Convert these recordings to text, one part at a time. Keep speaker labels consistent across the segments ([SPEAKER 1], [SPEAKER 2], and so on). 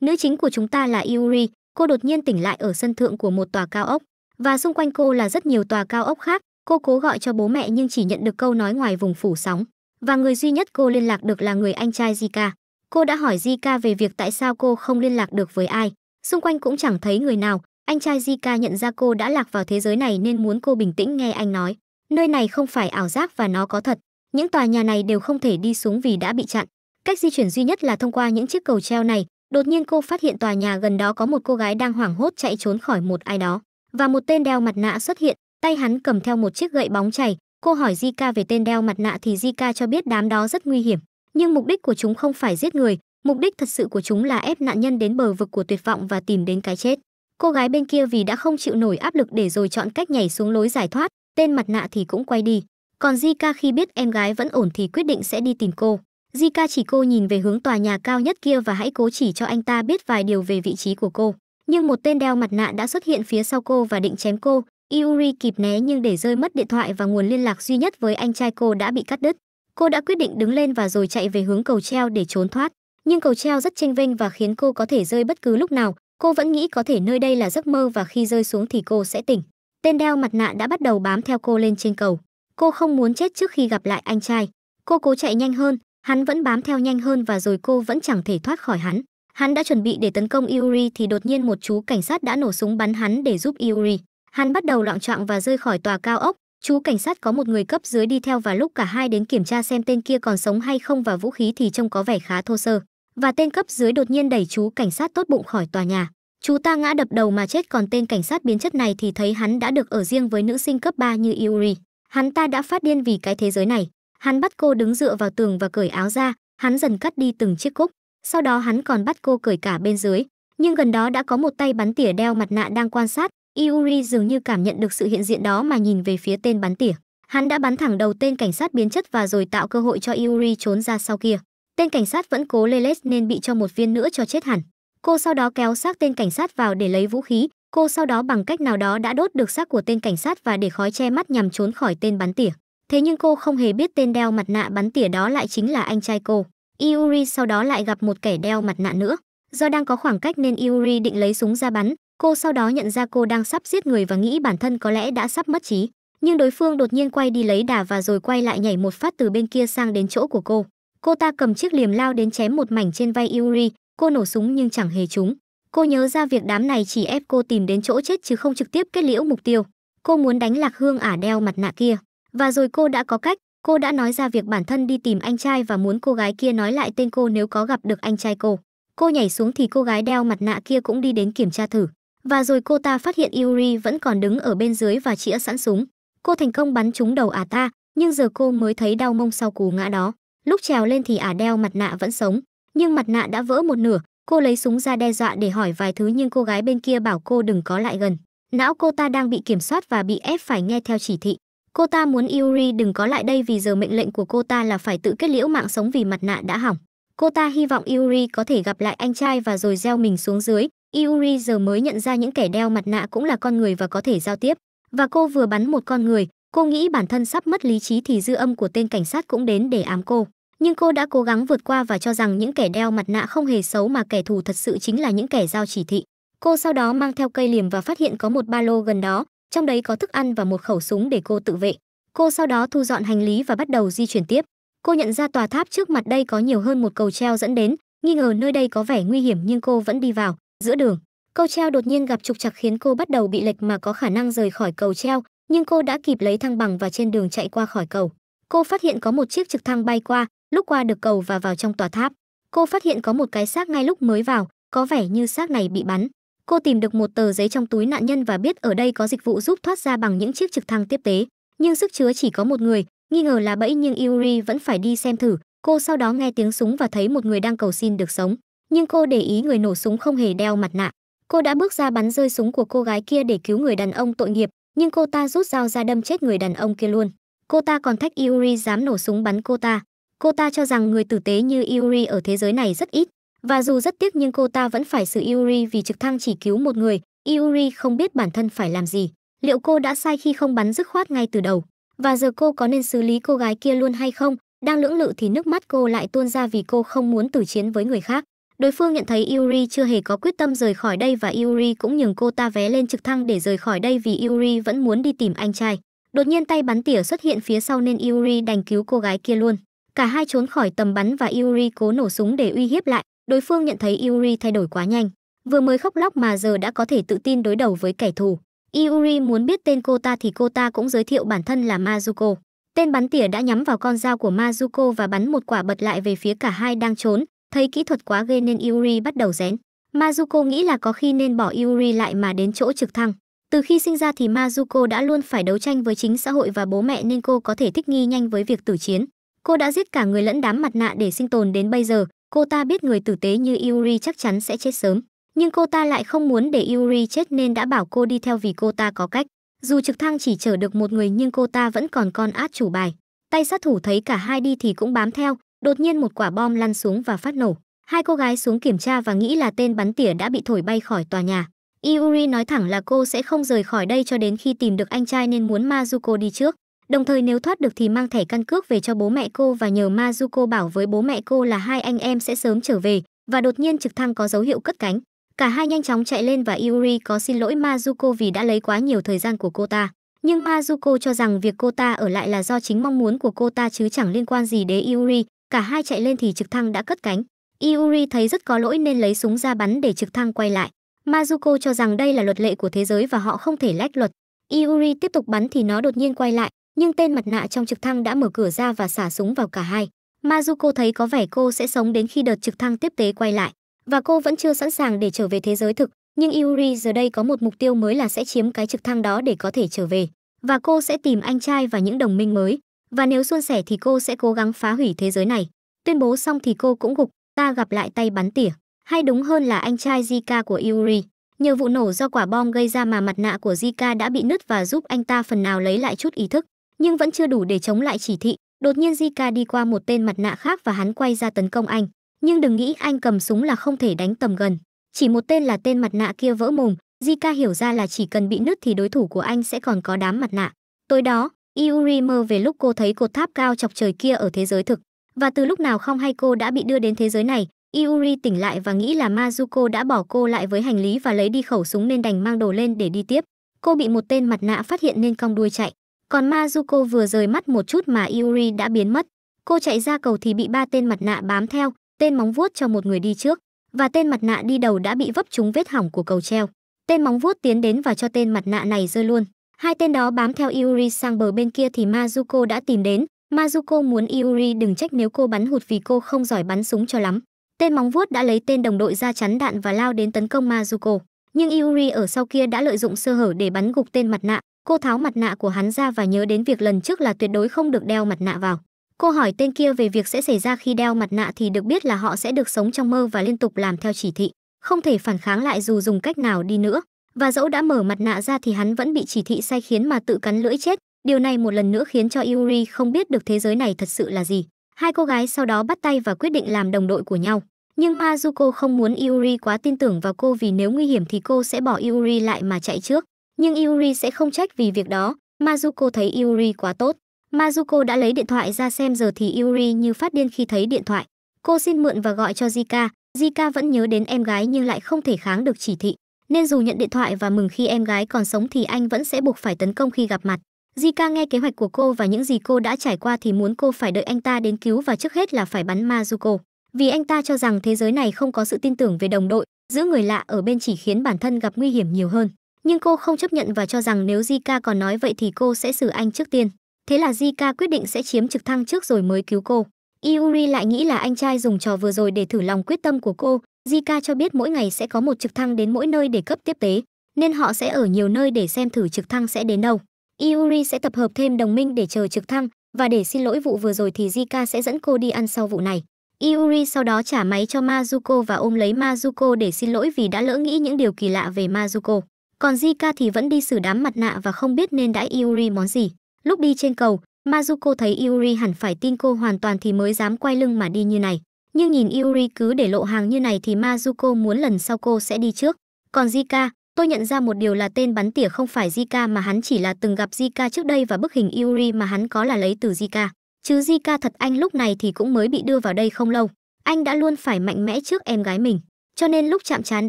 [SPEAKER 1] Nữ chính của chúng ta là Yuri, cô đột nhiên tỉnh lại ở sân thượng của một tòa cao ốc và xung quanh cô là rất nhiều tòa cao ốc khác. Cô cố gọi cho bố mẹ nhưng chỉ nhận được câu nói ngoài vùng phủ sóng và người duy nhất cô liên lạc được là người anh trai Zika. Cô đã hỏi Zika về việc tại sao cô không liên lạc được với ai, xung quanh cũng chẳng thấy người nào. Anh trai Zika nhận ra cô đã lạc vào thế giới này nên muốn cô bình tĩnh nghe anh nói. Nơi này không phải ảo giác và nó có thật. Những tòa nhà này đều không thể đi xuống vì đã bị chặn. Cách di chuyển duy nhất là thông qua những chiếc cầu treo này, Đột nhiên cô phát hiện tòa nhà gần đó có một cô gái đang hoảng hốt chạy trốn khỏi một ai đó, và một tên đeo mặt nạ xuất hiện, tay hắn cầm theo một chiếc gậy bóng chảy. Cô hỏi Zika về tên đeo mặt nạ thì Zika cho biết đám đó rất nguy hiểm, nhưng mục đích của chúng không phải giết người, mục đích thật sự của chúng là ép nạn nhân đến bờ vực của tuyệt vọng và tìm đến cái chết. Cô gái bên kia vì đã không chịu nổi áp lực để rồi chọn cách nhảy xuống lối giải thoát, tên mặt nạ thì cũng quay đi. Còn Zika khi biết em gái vẫn ổn thì quyết định sẽ đi tìm cô. Jika chỉ cô nhìn về hướng tòa nhà cao nhất kia và hãy cố chỉ cho anh ta biết vài điều về vị trí của cô. Nhưng một tên đeo mặt nạ đã xuất hiện phía sau cô và định chém cô. Iuri kịp né nhưng để rơi mất điện thoại và nguồn liên lạc duy nhất với anh trai cô đã bị cắt đứt. Cô đã quyết định đứng lên và rồi chạy về hướng cầu treo để trốn thoát. Nhưng cầu treo rất chênh vênh và khiến cô có thể rơi bất cứ lúc nào. Cô vẫn nghĩ có thể nơi đây là giấc mơ và khi rơi xuống thì cô sẽ tỉnh. Tên đeo mặt nạ đã bắt đầu bám theo cô lên trên cầu. Cô không muốn chết trước khi gặp lại anh trai. Cô cố chạy nhanh hơn, Hắn vẫn bám theo nhanh hơn và rồi cô vẫn chẳng thể thoát khỏi hắn. Hắn đã chuẩn bị để tấn công Yuri thì đột nhiên một chú cảnh sát đã nổ súng bắn hắn để giúp Yuri. Hắn bắt đầu loạn trọng và rơi khỏi tòa cao ốc. Chú cảnh sát có một người cấp dưới đi theo và lúc cả hai đến kiểm tra xem tên kia còn sống hay không và vũ khí thì trông có vẻ khá thô sơ. Và tên cấp dưới đột nhiên đẩy chú cảnh sát tốt bụng khỏi tòa nhà. Chú ta ngã đập đầu mà chết còn tên cảnh sát biến chất này thì thấy hắn đã được ở riêng với nữ sinh cấp 3 như Yuri. Hắn ta đã phát điên vì cái thế giới này. Hắn bắt cô đứng dựa vào tường và cởi áo ra, hắn dần cắt đi từng chiếc cúc, sau đó hắn còn bắt cô cởi cả bên dưới, nhưng gần đó đã có một tay bắn tỉa đeo mặt nạ đang quan sát, Iuri dường như cảm nhận được sự hiện diện đó mà nhìn về phía tên bắn tỉa. Hắn đã bắn thẳng đầu tên cảnh sát biến chất và rồi tạo cơ hội cho Iuri trốn ra sau kia. Tên cảnh sát vẫn cố lê lết nên bị cho một viên nữa cho chết hẳn. Cô sau đó kéo xác tên cảnh sát vào để lấy vũ khí, cô sau đó bằng cách nào đó đã đốt được xác của tên cảnh sát và để khói che mắt nhằm trốn khỏi tên bắn tỉa. Thế nhưng cô không hề biết tên đeo mặt nạ bắn tỉa đó lại chính là anh trai cô. Iuri sau đó lại gặp một kẻ đeo mặt nạ nữa. Do đang có khoảng cách nên Iuri định lấy súng ra bắn, cô sau đó nhận ra cô đang sắp giết người và nghĩ bản thân có lẽ đã sắp mất trí. Nhưng đối phương đột nhiên quay đi lấy đà và rồi quay lại nhảy một phát từ bên kia sang đến chỗ của cô. Cô ta cầm chiếc liềm lao đến chém một mảnh trên vai Iuri, cô nổ súng nhưng chẳng hề trúng. Cô nhớ ra việc đám này chỉ ép cô tìm đến chỗ chết chứ không trực tiếp kết liễu mục tiêu. Cô muốn đánh lạc hương ả đeo mặt nạ kia. Và rồi cô đã có cách, cô đã nói ra việc bản thân đi tìm anh trai và muốn cô gái kia nói lại tên cô nếu có gặp được anh trai cô. Cô nhảy xuống thì cô gái đeo mặt nạ kia cũng đi đến kiểm tra thử. Và rồi cô ta phát hiện Yuri vẫn còn đứng ở bên dưới và chĩa sẵn súng. Cô thành công bắn trúng đầu ả à ta, nhưng giờ cô mới thấy đau mông sau cú ngã đó. Lúc trèo lên thì ả à đeo mặt nạ vẫn sống, nhưng mặt nạ đã vỡ một nửa. Cô lấy súng ra đe dọa để hỏi vài thứ nhưng cô gái bên kia bảo cô đừng có lại gần. Não cô ta đang bị kiểm soát và bị ép phải nghe theo chỉ thị. Cô ta muốn Yuri đừng có lại đây vì giờ mệnh lệnh của cô ta là phải tự kết liễu mạng sống vì mặt nạ đã hỏng. Cô ta hy vọng Yuri có thể gặp lại anh trai và rồi gieo mình xuống dưới. Yuri giờ mới nhận ra những kẻ đeo mặt nạ cũng là con người và có thể giao tiếp. Và cô vừa bắn một con người, cô nghĩ bản thân sắp mất lý trí thì dư âm của tên cảnh sát cũng đến để ám cô. Nhưng cô đã cố gắng vượt qua và cho rằng những kẻ đeo mặt nạ không hề xấu mà kẻ thù thật sự chính là những kẻ giao chỉ thị. Cô sau đó mang theo cây liềm và phát hiện có một ba lô gần đó, trong đấy có thức ăn và một khẩu súng để cô tự vệ. Cô sau đó thu dọn hành lý và bắt đầu di chuyển tiếp. Cô nhận ra tòa tháp trước mặt đây có nhiều hơn một cầu treo dẫn đến, nghi ngờ nơi đây có vẻ nguy hiểm nhưng cô vẫn đi vào. Giữa đường, cầu treo đột nhiên gặp trục trặc khiến cô bắt đầu bị lệch mà có khả năng rời khỏi cầu treo, nhưng cô đã kịp lấy thăng bằng và trên đường chạy qua khỏi cầu. Cô phát hiện có một chiếc trực thăng bay qua, lúc qua được cầu và vào trong tòa tháp. Cô phát hiện có một cái xác ngay lúc mới vào, có vẻ như xác này bị bắn. Cô tìm được một tờ giấy trong túi nạn nhân và biết ở đây có dịch vụ giúp thoát ra bằng những chiếc trực thăng tiếp tế, nhưng sức chứa chỉ có một người, nghi ngờ là bẫy nhưng Yuri vẫn phải đi xem thử. Cô sau đó nghe tiếng súng và thấy một người đang cầu xin được sống, nhưng cô để ý người nổ súng không hề đeo mặt nạ. Cô đã bước ra bắn rơi súng của cô gái kia để cứu người đàn ông tội nghiệp, nhưng cô ta rút dao ra đâm chết người đàn ông kia luôn. Cô ta còn thách Yuri dám nổ súng bắn cô ta. Cô ta cho rằng người tử tế như Yuri ở thế giới này rất ít, và dù rất tiếc nhưng cô ta vẫn phải xử Yuri vì trực thăng chỉ cứu một người, Yuri không biết bản thân phải làm gì. Liệu cô đã sai khi không bắn dứt khoát ngay từ đầu? Và giờ cô có nên xử lý cô gái kia luôn hay không? Đang lưỡng lự thì nước mắt cô lại tuôn ra vì cô không muốn tử chiến với người khác. Đối phương nhận thấy Yuri chưa hề có quyết tâm rời khỏi đây và Yuri cũng nhường cô ta vé lên trực thăng để rời khỏi đây vì Yuri vẫn muốn đi tìm anh trai. Đột nhiên tay bắn tỉa xuất hiện phía sau nên Yuri đành cứu cô gái kia luôn. Cả hai trốn khỏi tầm bắn và Yuri cố nổ súng để uy hiếp lại, đối phương nhận thấy Yuri thay đổi quá nhanh, vừa mới khóc lóc mà giờ đã có thể tự tin đối đầu với kẻ thù. Yuri muốn biết tên cô ta thì cô ta cũng giới thiệu bản thân là Mazuko. Tên bắn tỉa đã nhắm vào con dao của Mazuko và bắn một quả bật lại về phía cả hai đang trốn, thấy kỹ thuật quá ghê nên Yuri bắt đầu rén. Mazuko nghĩ là có khi nên bỏ Yuri lại mà đến chỗ trực thăng. Từ khi sinh ra thì Mazuko đã luôn phải đấu tranh với chính xã hội và bố mẹ nên cô có thể thích nghi nhanh với việc tử chiến. Cô đã giết cả người lẫn đám mặt nạ để sinh tồn đến bây giờ, Cô ta biết người tử tế như Yuri chắc chắn sẽ chết sớm, nhưng cô ta lại không muốn để Yuri chết nên đã bảo cô đi theo vì cô ta có cách. Dù trực thăng chỉ chở được một người nhưng cô ta vẫn còn con át chủ bài. Tay sát thủ thấy cả hai đi thì cũng bám theo, đột nhiên một quả bom lăn xuống và phát nổ. Hai cô gái xuống kiểm tra và nghĩ là tên bắn tỉa đã bị thổi bay khỏi tòa nhà. Yuri nói thẳng là cô sẽ không rời khỏi đây cho đến khi tìm được anh trai nên muốn Mazuko đi trước. Đồng thời nếu thoát được thì mang thẻ căn cước về cho bố mẹ cô và nhờ Mazuko bảo với bố mẹ cô là hai anh em sẽ sớm trở về và đột nhiên trực thăng có dấu hiệu cất cánh. Cả hai nhanh chóng chạy lên và Yuri có xin lỗi Mazuko vì đã lấy quá nhiều thời gian của cô ta. Nhưng Mazuko cho rằng việc cô ta ở lại là do chính mong muốn của cô ta chứ chẳng liên quan gì đến Yuri. Cả hai chạy lên thì trực thăng đã cất cánh. Yuri thấy rất có lỗi nên lấy súng ra bắn để trực thăng quay lại. Mazuko cho rằng đây là luật lệ của thế giới và họ không thể lách luật. Yuri tiếp tục bắn thì nó đột nhiên quay lại, nhưng tên mặt nạ trong trực thăng đã mở cửa ra và xả súng vào cả hai. Mazuko thấy có vẻ cô sẽ sống đến khi đợt trực thăng tiếp tế quay lại, và cô vẫn chưa sẵn sàng để trở về thế giới thực, nhưng Yuri giờ đây có một mục tiêu mới là sẽ chiếm cái trực thăng đó để có thể trở về, và cô sẽ tìm anh trai và những đồng minh mới, và nếu suôn sẻ thì cô sẽ cố gắng phá hủy thế giới này. Tuyên bố xong thì cô cũng gục, ta gặp lại tay bắn tỉa, hay đúng hơn là anh trai Zika của Yuri. Nhờ vụ nổ do quả bom gây ra mà mặt nạ của Zika đã bị nứt và giúp anh ta phần nào lấy lại chút ý thức nhưng vẫn chưa đủ để chống lại chỉ thị đột nhiên Zika đi qua một tên mặt nạ khác và hắn quay ra tấn công anh nhưng đừng nghĩ anh cầm súng là không thể đánh tầm gần chỉ một tên là tên mặt nạ kia vỡ mồm Zika hiểu ra là chỉ cần bị nứt thì đối thủ của anh sẽ còn có đám mặt nạ tối đó Yuri mơ về lúc cô thấy cột tháp cao chọc trời kia ở thế giới thực và từ lúc nào không hay cô đã bị đưa đến thế giới này Yuri tỉnh lại và nghĩ là Mazuko đã bỏ cô lại với hành lý và lấy đi khẩu súng nên đành mang đồ lên để đi tiếp. Cô bị một tên mặt nạ phát hiện nên cong đuôi chạy. Còn Mazuko vừa rời mắt một chút mà Yuri đã biến mất. Cô chạy ra cầu thì bị ba tên mặt nạ bám theo, tên móng vuốt cho một người đi trước, và tên mặt nạ đi đầu đã bị vấp trúng vết hỏng của cầu treo. Tên móng vuốt tiến đến và cho tên mặt nạ này rơi luôn. Hai tên đó bám theo Yuri sang bờ bên kia thì Mazuko đã tìm đến. Mazuko muốn Yuri đừng trách nếu cô bắn hụt vì cô không giỏi bắn súng cho lắm. Tên móng vuốt đã lấy tên đồng đội ra chắn đạn và lao đến tấn công Mazuko. Nhưng Yuri ở sau kia đã lợi dụng sơ hở để bắn gục tên mặt nạ Cô tháo mặt nạ của hắn ra và nhớ đến việc lần trước là tuyệt đối không được đeo mặt nạ vào. Cô hỏi tên kia về việc sẽ xảy ra khi đeo mặt nạ thì được biết là họ sẽ được sống trong mơ và liên tục làm theo chỉ thị, không thể phản kháng lại dù dùng cách nào đi nữa. Và dẫu đã mở mặt nạ ra thì hắn vẫn bị chỉ thị sai khiến mà tự cắn lưỡi chết. Điều này một lần nữa khiến cho Yuri không biết được thế giới này thật sự là gì. Hai cô gái sau đó bắt tay và quyết định làm đồng đội của nhau. Nhưng Hazuko không muốn Yuri quá tin tưởng vào cô vì nếu nguy hiểm thì cô sẽ bỏ Yuri lại mà chạy trước nhưng Yuri sẽ không trách vì việc đó. Mazuko thấy Yuri quá tốt. Mazuko đã lấy điện thoại ra xem giờ thì Yuri như phát điên khi thấy điện thoại. Cô xin mượn và gọi cho Zika. Zika vẫn nhớ đến em gái nhưng lại không thể kháng được chỉ thị. Nên dù nhận điện thoại và mừng khi em gái còn sống thì anh vẫn sẽ buộc phải tấn công khi gặp mặt. Zika nghe kế hoạch của cô và những gì cô đã trải qua thì muốn cô phải đợi anh ta đến cứu và trước hết là phải bắn Mazuko. Vì anh ta cho rằng thế giới này không có sự tin tưởng về đồng đội, giữ người lạ ở bên chỉ khiến bản thân gặp nguy hiểm nhiều hơn nhưng cô không chấp nhận và cho rằng nếu Jika còn nói vậy thì cô sẽ xử anh trước tiên. Thế là Jika quyết định sẽ chiếm trực thăng trước rồi mới cứu cô. Yuri lại nghĩ là anh trai dùng trò vừa rồi để thử lòng quyết tâm của cô. Jika cho biết mỗi ngày sẽ có một trực thăng đến mỗi nơi để cấp tiếp tế, nên họ sẽ ở nhiều nơi để xem thử trực thăng sẽ đến đâu. Yuri sẽ tập hợp thêm đồng minh để chờ trực thăng và để xin lỗi vụ vừa rồi thì Jika sẽ dẫn cô đi ăn sau vụ này. Yuri sau đó trả máy cho Mazuko và ôm lấy Mazuko để xin lỗi vì đã lỡ nghĩ những điều kỳ lạ về Mazuko. Còn Zika thì vẫn đi xử đám mặt nạ và không biết nên đãi iuri món gì. Lúc đi trên cầu, Mazuko thấy iuri hẳn phải tin cô hoàn toàn thì mới dám quay lưng mà đi như này. Nhưng nhìn iuri cứ để lộ hàng như này thì Mazuko muốn lần sau cô sẽ đi trước. Còn Zika, tôi nhận ra một điều là tên bắn tỉa không phải Zika mà hắn chỉ là từng gặp Zika trước đây và bức hình iuri mà hắn có là lấy từ Zika. Chứ Zika thật anh lúc này thì cũng mới bị đưa vào đây không lâu. Anh đã luôn phải mạnh mẽ trước em gái mình. Cho nên lúc chạm trán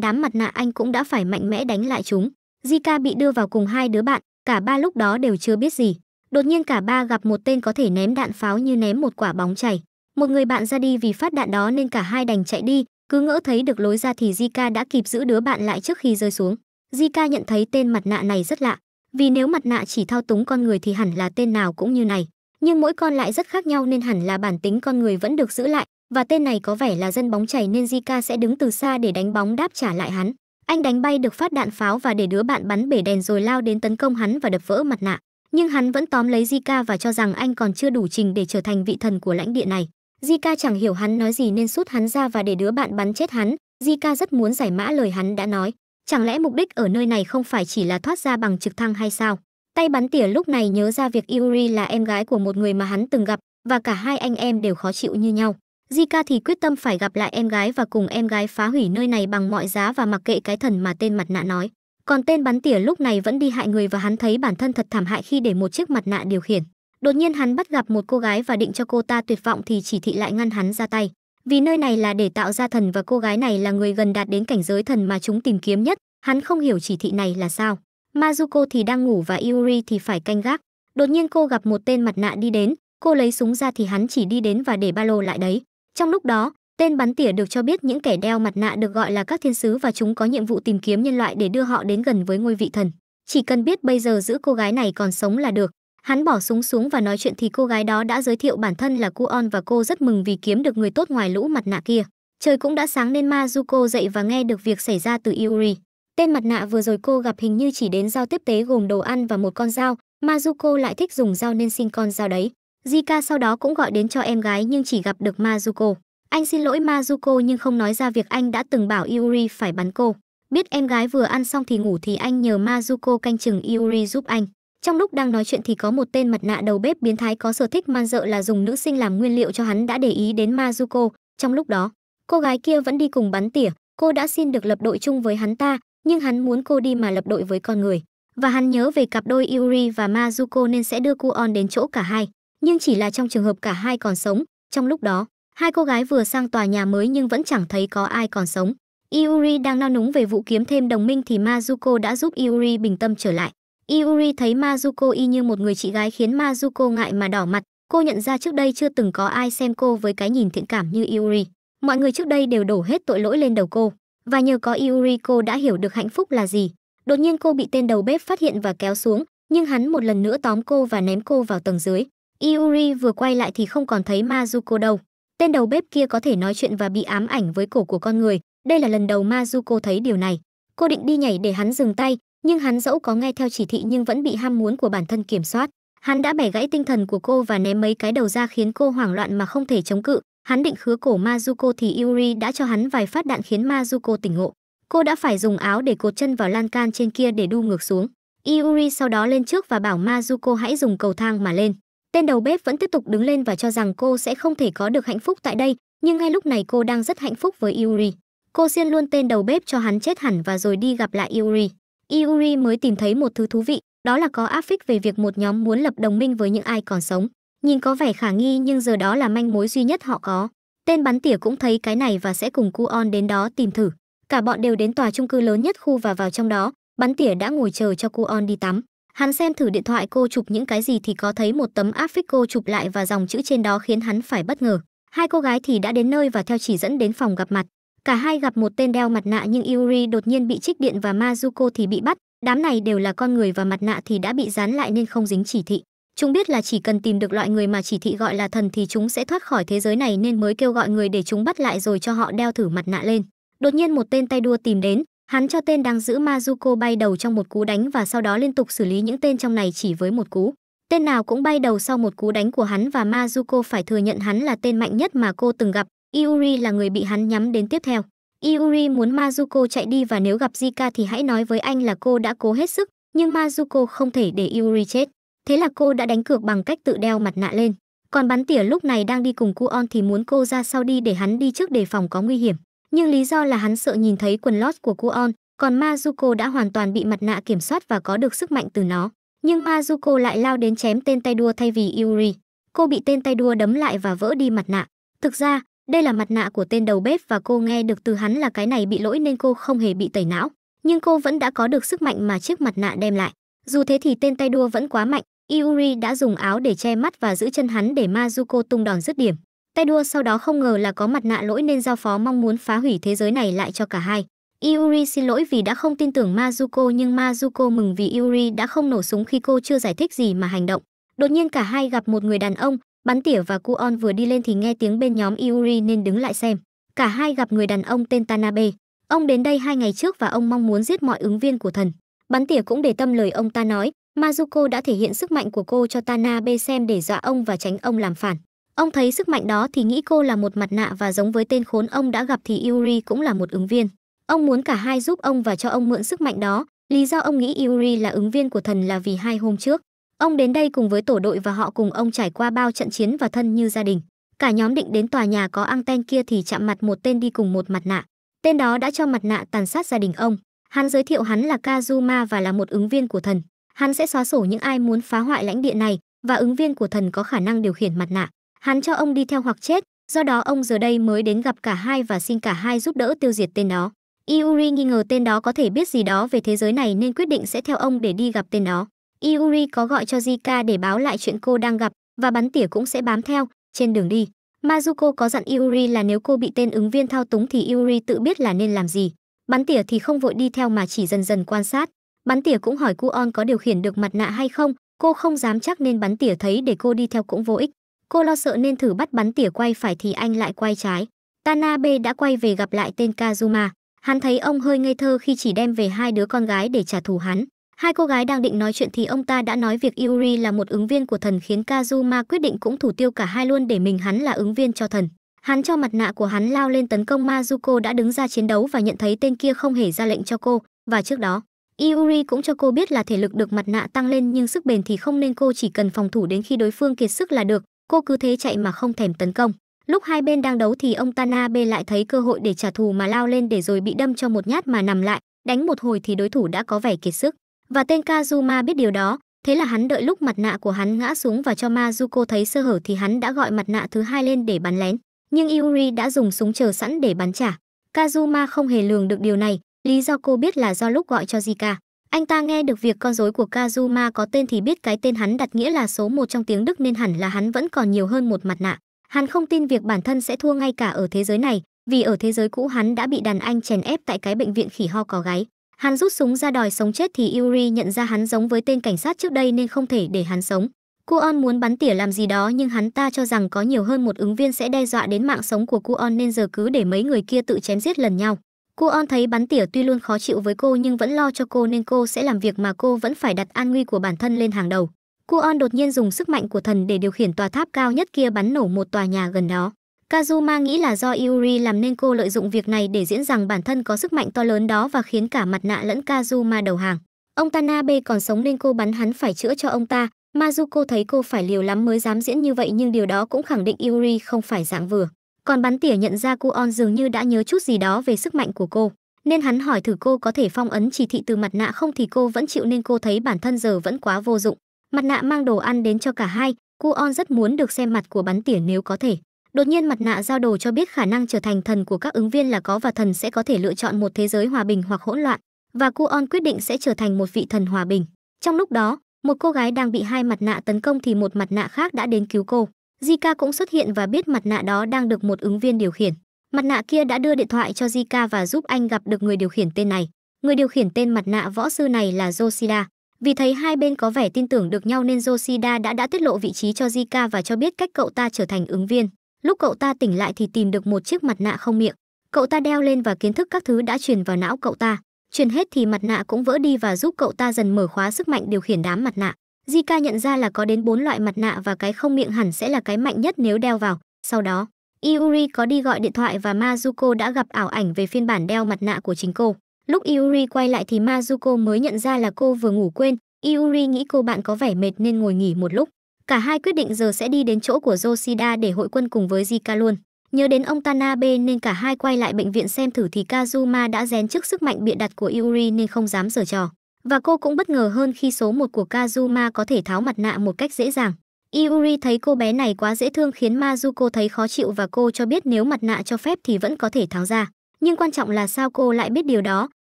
[SPEAKER 1] đám mặt nạ anh cũng đã phải mạnh mẽ đánh lại chúng. Zika bị đưa vào cùng hai đứa bạn, cả ba lúc đó đều chưa biết gì. Đột nhiên cả ba gặp một tên có thể ném đạn pháo như ném một quả bóng chảy. Một người bạn ra đi vì phát đạn đó nên cả hai đành chạy đi, cứ ngỡ thấy được lối ra thì Zika đã kịp giữ đứa bạn lại trước khi rơi xuống. Zika nhận thấy tên mặt nạ này rất lạ, vì nếu mặt nạ chỉ thao túng con người thì hẳn là tên nào cũng như này, nhưng mỗi con lại rất khác nhau nên hẳn là bản tính con người vẫn được giữ lại, và tên này có vẻ là dân bóng chảy nên Zika sẽ đứng từ xa để đánh bóng đáp trả lại hắn. Anh đánh bay được phát đạn pháo và để đứa bạn bắn bể đèn rồi lao đến tấn công hắn và đập vỡ mặt nạ. Nhưng hắn vẫn tóm lấy Zika và cho rằng anh còn chưa đủ trình để trở thành vị thần của lãnh địa này. Zika chẳng hiểu hắn nói gì nên sút hắn ra và để đứa bạn bắn chết hắn. Zika rất muốn giải mã lời hắn đã nói. Chẳng lẽ mục đích ở nơi này không phải chỉ là thoát ra bằng trực thăng hay sao? Tay bắn tỉa lúc này nhớ ra việc Yuri là em gái của một người mà hắn từng gặp và cả hai anh em đều khó chịu như nhau. Zika thì quyết tâm phải gặp lại em gái và cùng em gái phá hủy nơi này bằng mọi giá và mặc kệ cái thần mà tên mặt nạ nói. Còn tên bắn tỉa lúc này vẫn đi hại người và hắn thấy bản thân thật thảm hại khi để một chiếc mặt nạ điều khiển. Đột nhiên hắn bắt gặp một cô gái và định cho cô ta tuyệt vọng thì chỉ thị lại ngăn hắn ra tay. Vì nơi này là để tạo ra thần và cô gái này là người gần đạt đến cảnh giới thần mà chúng tìm kiếm nhất, hắn không hiểu chỉ thị này là sao. Mazuko thì đang ngủ và Yuri thì phải canh gác. Đột nhiên cô gặp một tên mặt nạ đi đến, cô lấy súng ra thì hắn chỉ đi đến và để ba lô lại đấy. Trong lúc đó, tên bắn tỉa được cho biết những kẻ đeo mặt nạ được gọi là các thiên sứ và chúng có nhiệm vụ tìm kiếm nhân loại để đưa họ đến gần với ngôi vị thần. Chỉ cần biết bây giờ giữ cô gái này còn sống là được. Hắn bỏ súng xuống và nói chuyện thì cô gái đó đã giới thiệu bản thân là Kuon và cô rất mừng vì kiếm được người tốt ngoài lũ mặt nạ kia. Trời cũng đã sáng nên Mazuko dậy và nghe được việc xảy ra từ Yuri. Tên mặt nạ vừa rồi cô gặp hình như chỉ đến giao tiếp tế gồm đồ ăn và một con dao. Mazuko lại thích dùng dao nên xin con dao đấy. Jika sau đó cũng gọi đến cho em gái nhưng chỉ gặp được Mazuko. Anh xin lỗi Mazuko nhưng không nói ra việc anh đã từng bảo Yuri phải bắn cô. Biết em gái vừa ăn xong thì ngủ thì anh nhờ Mazuko canh chừng Yuri giúp anh. Trong lúc đang nói chuyện thì có một tên mặt nạ đầu bếp biến thái có sở thích man dợ là dùng nữ sinh làm nguyên liệu cho hắn đã để ý đến Mazuko. Trong lúc đó, cô gái kia vẫn đi cùng bắn tỉa, cô đã xin được lập đội chung với hắn ta, nhưng hắn muốn cô đi mà lập đội với con người. Và hắn nhớ về cặp đôi Yuri và Mazuko nên sẽ đưa Kuon đến chỗ cả hai nhưng chỉ là trong trường hợp cả hai còn sống trong lúc đó hai cô gái vừa sang tòa nhà mới nhưng vẫn chẳng thấy có ai còn sống iuri đang nao núng về vụ kiếm thêm đồng minh thì mazuko đã giúp iuri bình tâm trở lại iuri thấy mazuko y như một người chị gái khiến mazuko ngại mà đỏ mặt cô nhận ra trước đây chưa từng có ai xem cô với cái nhìn thiện cảm như iuri mọi người trước đây đều đổ hết tội lỗi lên đầu cô và nhờ có iuri cô đã hiểu được hạnh phúc là gì đột nhiên cô bị tên đầu bếp phát hiện và kéo xuống nhưng hắn một lần nữa tóm cô và ném cô vào tầng dưới Iuri vừa quay lại thì không còn thấy Mazuko đâu. Tên đầu bếp kia có thể nói chuyện và bị ám ảnh với cổ của con người, đây là lần đầu Mazuko thấy điều này. Cô định đi nhảy để hắn dừng tay, nhưng hắn dẫu có nghe theo chỉ thị nhưng vẫn bị ham muốn của bản thân kiểm soát. Hắn đã bẻ gãy tinh thần của cô và ném mấy cái đầu ra khiến cô hoảng loạn mà không thể chống cự. Hắn định khứa cổ Mazuko thì Yuri đã cho hắn vài phát đạn khiến Mazuko tỉnh ngộ. Cô đã phải dùng áo để cột chân vào lan can trên kia để đu ngược xuống. Yuri sau đó lên trước và bảo Mazuko hãy dùng cầu thang mà lên. Tên đầu bếp vẫn tiếp tục đứng lên và cho rằng cô sẽ không thể có được hạnh phúc tại đây, nhưng ngay lúc này cô đang rất hạnh phúc với Yuri. Cô xiên luôn tên đầu bếp cho hắn chết hẳn và rồi đi gặp lại Yuri. Yuri mới tìm thấy một thứ thú vị, đó là có áp phích về việc một nhóm muốn lập đồng minh với những ai còn sống. Nhìn có vẻ khả nghi nhưng giờ đó là manh mối duy nhất họ có. Tên bắn tỉa cũng thấy cái này và sẽ cùng Kuon đến đó tìm thử. Cả bọn đều đến tòa chung cư lớn nhất khu và vào trong đó, bắn tỉa đã ngồi chờ cho Kuon đi tắm. Hắn xem thử điện thoại cô chụp những cái gì thì có thấy một tấm áp phích cô chụp lại và dòng chữ trên đó khiến hắn phải bất ngờ. Hai cô gái thì đã đến nơi và theo chỉ dẫn đến phòng gặp mặt. Cả hai gặp một tên đeo mặt nạ nhưng Yuri đột nhiên bị trích điện và Mazuko thì bị bắt. Đám này đều là con người và mặt nạ thì đã bị dán lại nên không dính chỉ thị. Chúng biết là chỉ cần tìm được loại người mà chỉ thị gọi là thần thì chúng sẽ thoát khỏi thế giới này nên mới kêu gọi người để chúng bắt lại rồi cho họ đeo thử mặt nạ lên. Đột nhiên một tên tay đua tìm đến, Hắn cho tên đang giữ Mazuko bay đầu trong một cú đánh và sau đó liên tục xử lý những tên trong này chỉ với một cú. Tên nào cũng bay đầu sau một cú đánh của hắn và Mazuko phải thừa nhận hắn là tên mạnh nhất mà cô từng gặp. Iuri là người bị hắn nhắm đến tiếp theo. Iuri muốn Mazuko chạy đi và nếu gặp Zika thì hãy nói với anh là cô đã cố hết sức, nhưng Mazuko không thể để Iuri chết. Thế là cô đã đánh cược bằng cách tự đeo mặt nạ lên. Còn bắn tỉa lúc này đang đi cùng Kuon thì muốn cô ra sau đi để hắn đi trước đề phòng có nguy hiểm nhưng lý do là hắn sợ nhìn thấy quần lót của Kuon, còn Mazuko đã hoàn toàn bị mặt nạ kiểm soát và có được sức mạnh từ nó. Nhưng Mazuko lại lao đến chém tên tay đua thay vì Yuri. Cô bị tên tay đua đấm lại và vỡ đi mặt nạ. Thực ra, đây là mặt nạ của tên đầu bếp và cô nghe được từ hắn là cái này bị lỗi nên cô không hề bị tẩy não. Nhưng cô vẫn đã có được sức mạnh mà chiếc mặt nạ đem lại. Dù thế thì tên tay đua vẫn quá mạnh, Yuri đã dùng áo để che mắt và giữ chân hắn để Mazuko tung đòn dứt điểm. Tay đua sau đó không ngờ là có mặt nạ lỗi nên giao phó mong muốn phá hủy thế giới này lại cho cả hai. Yuri xin lỗi vì đã không tin tưởng Mazuko nhưng Mazuko mừng vì Yuri đã không nổ súng khi cô chưa giải thích gì mà hành động. Đột nhiên cả hai gặp một người đàn ông, bắn tỉa và Kuon vừa đi lên thì nghe tiếng bên nhóm Yuri nên đứng lại xem. Cả hai gặp người đàn ông tên Tanabe. Ông đến đây hai ngày trước và ông mong muốn giết mọi ứng viên của thần. Bắn tỉa cũng để tâm lời ông ta nói, Mazuko đã thể hiện sức mạnh của cô cho Tanabe xem để dọa ông và tránh ông làm phản. Ông thấy sức mạnh đó thì nghĩ cô là một mặt nạ và giống với tên khốn ông đã gặp thì Yuri cũng là một ứng viên. Ông muốn cả hai giúp ông và cho ông mượn sức mạnh đó. Lý do ông nghĩ Yuri là ứng viên của thần là vì hai hôm trước. Ông đến đây cùng với tổ đội và họ cùng ông trải qua bao trận chiến và thân như gia đình. Cả nhóm định đến tòa nhà có anten kia thì chạm mặt một tên đi cùng một mặt nạ. Tên đó đã cho mặt nạ tàn sát gia đình ông. Hắn giới thiệu hắn là Kazuma và là một ứng viên của thần. Hắn sẽ xóa sổ những ai muốn phá hoại lãnh địa này và ứng viên của thần có khả năng điều khiển mặt nạ. Hắn cho ông đi theo hoặc chết, do đó ông giờ đây mới đến gặp cả hai và xin cả hai giúp đỡ tiêu diệt tên đó. Iuri nghi ngờ tên đó có thể biết gì đó về thế giới này nên quyết định sẽ theo ông để đi gặp tên đó. Iuri có gọi cho Jika để báo lại chuyện cô đang gặp và bắn tỉa cũng sẽ bám theo trên đường đi. Mazuko có dặn Iuri là nếu cô bị tên ứng viên thao túng thì Iuri tự biết là nên làm gì. Bắn tỉa thì không vội đi theo mà chỉ dần dần quan sát. Bắn tỉa cũng hỏi On có điều khiển được mặt nạ hay không, cô không dám chắc nên bắn tỉa thấy để cô đi theo cũng vô ích. Cô lo sợ nên thử bắt bắn tỉa quay phải thì anh lại quay trái. Tanabe đã quay về gặp lại tên Kazuma. Hắn thấy ông hơi ngây thơ khi chỉ đem về hai đứa con gái để trả thù hắn. Hai cô gái đang định nói chuyện thì ông ta đã nói việc Yuri là một ứng viên của thần khiến Kazuma quyết định cũng thủ tiêu cả hai luôn để mình hắn là ứng viên cho thần. Hắn cho mặt nạ của hắn lao lên tấn công Mazuko đã đứng ra chiến đấu và nhận thấy tên kia không hề ra lệnh cho cô. Và trước đó, Yuri cũng cho cô biết là thể lực được mặt nạ tăng lên nhưng sức bền thì không nên cô chỉ cần phòng thủ đến khi đối phương kiệt sức là được cô cứ thế chạy mà không thèm tấn công lúc hai bên đang đấu thì ông tanabe lại thấy cơ hội để trả thù mà lao lên để rồi bị đâm cho một nhát mà nằm lại đánh một hồi thì đối thủ đã có vẻ kiệt sức và tên kazuma biết điều đó thế là hắn đợi lúc mặt nạ của hắn ngã xuống và cho Mazuko thấy sơ hở thì hắn đã gọi mặt nạ thứ hai lên để bắn lén nhưng Yuri đã dùng súng chờ sẵn để bắn trả Kazuma không hề lường được điều này lý do cô biết là do lúc gọi cho Zika anh ta nghe được việc con rối của Kazuma có tên thì biết cái tên hắn đặt nghĩa là số một trong tiếng Đức nên hẳn là hắn vẫn còn nhiều hơn một mặt nạ. Hắn không tin việc bản thân sẽ thua ngay cả ở thế giới này, vì ở thế giới cũ hắn đã bị đàn anh chèn ép tại cái bệnh viện khỉ ho có gáy. Hắn rút súng ra đòi sống chết thì Yuri nhận ra hắn giống với tên cảnh sát trước đây nên không thể để hắn sống. Kuon muốn bắn tỉa làm gì đó nhưng hắn ta cho rằng có nhiều hơn một ứng viên sẽ đe dọa đến mạng sống của Kuon nên giờ cứ để mấy người kia tự chém giết lần nhau. Cô On thấy bắn tỉa tuy luôn khó chịu với cô nhưng vẫn lo cho cô nên cô sẽ làm việc mà cô vẫn phải đặt an nguy của bản thân lên hàng đầu. Cô On đột nhiên dùng sức mạnh của thần để điều khiển tòa tháp cao nhất kia bắn nổ một tòa nhà gần đó. Kazuma nghĩ là do Yuri làm nên cô lợi dụng việc này để diễn rằng bản thân có sức mạnh to lớn đó và khiến cả mặt nạ lẫn Kazuma đầu hàng. Ông Tanabe còn sống nên cô bắn hắn phải chữa cho ông ta. Mazuko thấy cô phải liều lắm mới dám diễn như vậy nhưng điều đó cũng khẳng định Yuri không phải dạng vừa còn bắn tỉa nhận ra cu on dường như đã nhớ chút gì đó về sức mạnh của cô nên hắn hỏi thử cô có thể phong ấn chỉ thị từ mặt nạ không thì cô vẫn chịu nên cô thấy bản thân giờ vẫn quá vô dụng mặt nạ mang đồ ăn đến cho cả hai cu on rất muốn được xem mặt của bắn tỉa nếu có thể đột nhiên mặt nạ giao đồ cho biết khả năng trở thành thần của các ứng viên là có và thần sẽ có thể lựa chọn một thế giới hòa bình hoặc hỗn loạn và cu on quyết định sẽ trở thành một vị thần hòa bình trong lúc đó một cô gái đang bị hai mặt nạ tấn công thì một mặt nạ khác đã đến cứu cô Jika cũng xuất hiện và biết mặt nạ đó đang được một ứng viên điều khiển. Mặt nạ kia đã đưa điện thoại cho Jika và giúp anh gặp được người điều khiển tên này. Người điều khiển tên mặt nạ võ sư này là Yoshida. Vì thấy hai bên có vẻ tin tưởng được nhau nên Yoshida đã đã tiết lộ vị trí cho Jika và cho biết cách cậu ta trở thành ứng viên. Lúc cậu ta tỉnh lại thì tìm được một chiếc mặt nạ không miệng. Cậu ta đeo lên và kiến thức các thứ đã truyền vào não cậu ta. Truyền hết thì mặt nạ cũng vỡ đi và giúp cậu ta dần mở khóa sức mạnh điều khiển đám mặt nạ. Jika nhận ra là có đến 4 loại mặt nạ và cái không miệng hẳn sẽ là cái mạnh nhất nếu đeo vào. Sau đó, Iuri có đi gọi điện thoại và Mazuko đã gặp ảo ảnh về phiên bản đeo mặt nạ của chính cô. Lúc Iuri quay lại thì Mazuko mới nhận ra là cô vừa ngủ quên. Iuri nghĩ cô bạn có vẻ mệt nên ngồi nghỉ một lúc. Cả hai quyết định giờ sẽ đi đến chỗ của Yoshida để hội quân cùng với Jika luôn. Nhớ đến ông Tanabe nên cả hai quay lại bệnh viện xem thử thì Kazuma đã rén trước sức mạnh bịa đặt của Iuri nên không dám giở trò. Và cô cũng bất ngờ hơn khi số một của Kazuma có thể tháo mặt nạ một cách dễ dàng. Iuri thấy cô bé này quá dễ thương khiến Mazuko thấy khó chịu và cô cho biết nếu mặt nạ cho phép thì vẫn có thể tháo ra. Nhưng quan trọng là sao cô lại biết điều đó,